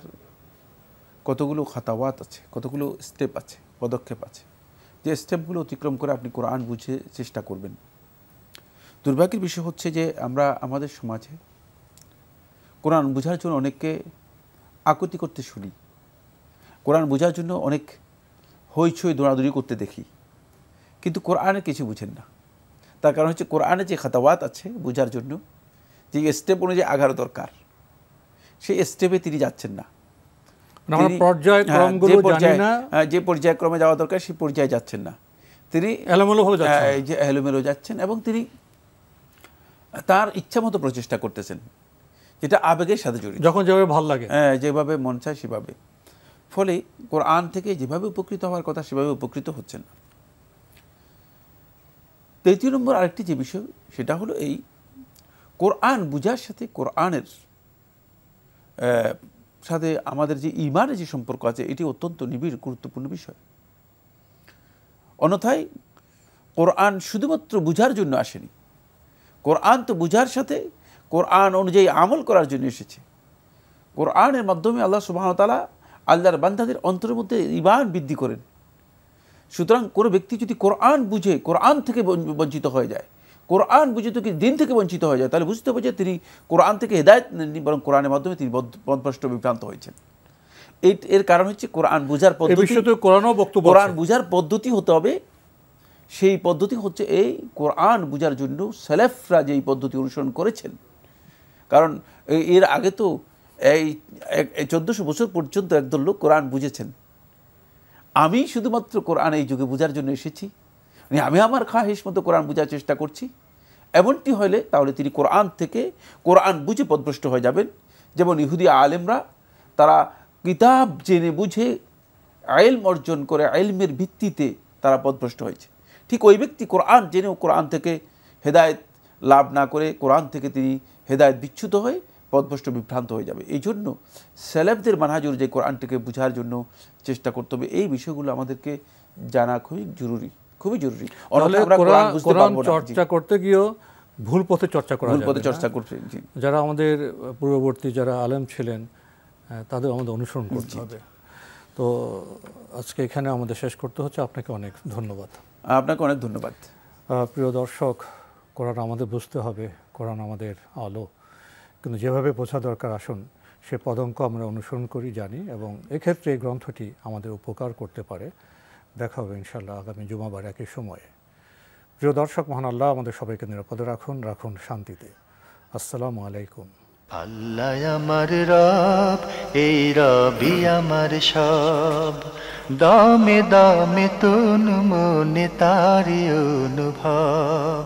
কতগুলো খাতাওয়াত আছে কতগুলো স্টেপ আছে পদক্ষেপ আছে যে স্টেপগুলো অতিক্রম করে আপনি কোরআন বুঝে চেষ্টা করবেন দুর্ভাগ্যের বিষয় হচ্ছে যে আমরা আমাদের সমাজে কোরআন বোঝার জন্য অনেককে আকুতি করতে শুনি কোরআন বোঝার জন্য অনেক হইচই দৌড়াদৌড়ি করতে দেখি কিন্তু কোরআনে কিছু বুঝেন না তার কারণ হচ্ছে কোরআনে যে খাতাবাত আছে বোঝার জন্য যে স্টেপ অনুযায়ী আঘার দরকার সেই স্টেপে তিনি যাচ্ছেন না মানে হ্যাঁ, হ্যাঁ, যে পর্যায়ক্রমে যাওয়া দরকার সেই পর্যায়ে যাচ্ছেন না তিনি হ্যাঁ, এলোমেলো যাচ্ছেন এবং তিনি তার ইচ্ছা মতো প্রচেষ্টা করতেছেন যেটা আবেগের সাথে জড়িত যখন যেভাবে ভাল লাগে হ্যাঁ যেভাবে মন চায় সেভাবে ফলে কোরআন থেকে যেভাবে উপকৃত হওয়ার কথা সেভাবে উপকৃত হচ্ছেন না তৃতীয় নম্বর আরেকটি যে বিষয় সেটা হলো এই কোরআন বুঝার সাথে কোরআনের সাথে আমাদের যে ইমানের যে সম্পর্ক আছে এটি অত্যন্ত নিবিড় গুরুত্বপূর্ণ বিষয় অন্যথায় কোরআন শুধুমাত্র বুঝার জন্য আসেনি কোরআন তো বুঝার সাথে কোরআন অনুযায়ী আমল করার জন্য এসেছে কোরআনের মাধ্যমে আল্লাহ সুবাহতালা আল্লাহর বান্ধাদের অন্তরের মধ্যে ইমান বৃদ্ধি করেন সুতরাং কোনো ব্যক্তি যদি কোরআন বুঝে কোরআন থেকে বঞ্চিত হয়ে যায় কোরআন বুঝে তো দিন থেকে বঞ্চিত হয়ে যায় তাহলে বুঝতে হবে যে তিনি কোরআন থেকে হেদায়ত নেননি বরং কোরআনের মাধ্যমে তিনি বদভ্রষ্ট বিভ্রান্ত হয়েছেন এই এর কারণ হচ্ছে কোরআন বুঝার পদ্ধতি কোরআনও বক্তব্য কোরআন বুঝার পদ্ধতি হতে হবে সেই পদ্ধতি হচ্ছে এই কোরআন বুঝার জন্য সেলেফরা যেই পদ্ধতি অনুসরণ করেছেন কারণ এর আগে তো এই চোদ্দোশো বছর পর্যন্ত একদল লোক কোরআন বুঝেছেন আমি শুধুমাত্র কোরআন এই যুগে বোঝার জন্য এসেছি মানে আমি আমার খাহিস মতো কোরআন বোঝার চেষ্টা করছি এমনটি হলে তাহলে তিনি কোরআন থেকে কোরআন বুঝে পদভ্রষ্ট হয়ে যাবেন যেমন ইহুদি আলেমরা তারা কিতাব জেনে বুঝে আইলম অর্জন করে আইলমের ভিত্তিতে তারা পদভ্রষ্ট হয়েছে ঠিক ওই ব্যক্তি কোরআন জেনেও কোরআন থেকে হেদায়ত লাভ না করে কোরআন থেকে তিনি হেদায়ত বিচ্ছুত হয়ে পদভষ্ট বিভ্রান্ত হয়ে যাবে এই জন্য সেলেবদের মানহাজুর যে কোরআনটিকে বোঝার জন্য চেষ্টা করতে হবে এই বিষয়গুলো আমাদেরকে জানা খুবই জরুরি খুবই জরুরি চর্চা করতে গিয়েও ভুল পথে চর্চা করা ভুল পথে চর্চা করছে যারা আমাদের পূর্ববর্তী যারা আলেম ছিলেন তাদের আমাদের অনুসরণ করতে হবে তো আজকে এখানে আমাদের শেষ করতে হচ্ছে আপনাকে অনেক ধন্যবাদ আপনাকে অনেক ধন্যবাদ প্রিয় দর্শক কোরআন আমাদের বুঝতে হবে কোরআন আমাদের আলো কিন্তু যেভাবে বোঝা দরকার আসুন সে পদঙ্ক আমরা অনুসরণ করি জানি এবং এক্ষেত্রে এই গ্রন্থটি আমাদের উপকার করতে পারে দেখা হবে ইনশাল্লাহ আগামী জুমাবার একই সময়ে প্রিয় দর্শক মহান আল্লাহ আমাদের সবাইকে নিরাপদে রাখুন রাখুন শান্তিতে আসসালামু আলাইকুম আল্লাহ আমার রব এই রবি আমার সব দামে দামে তুন মনে তারি অনুভব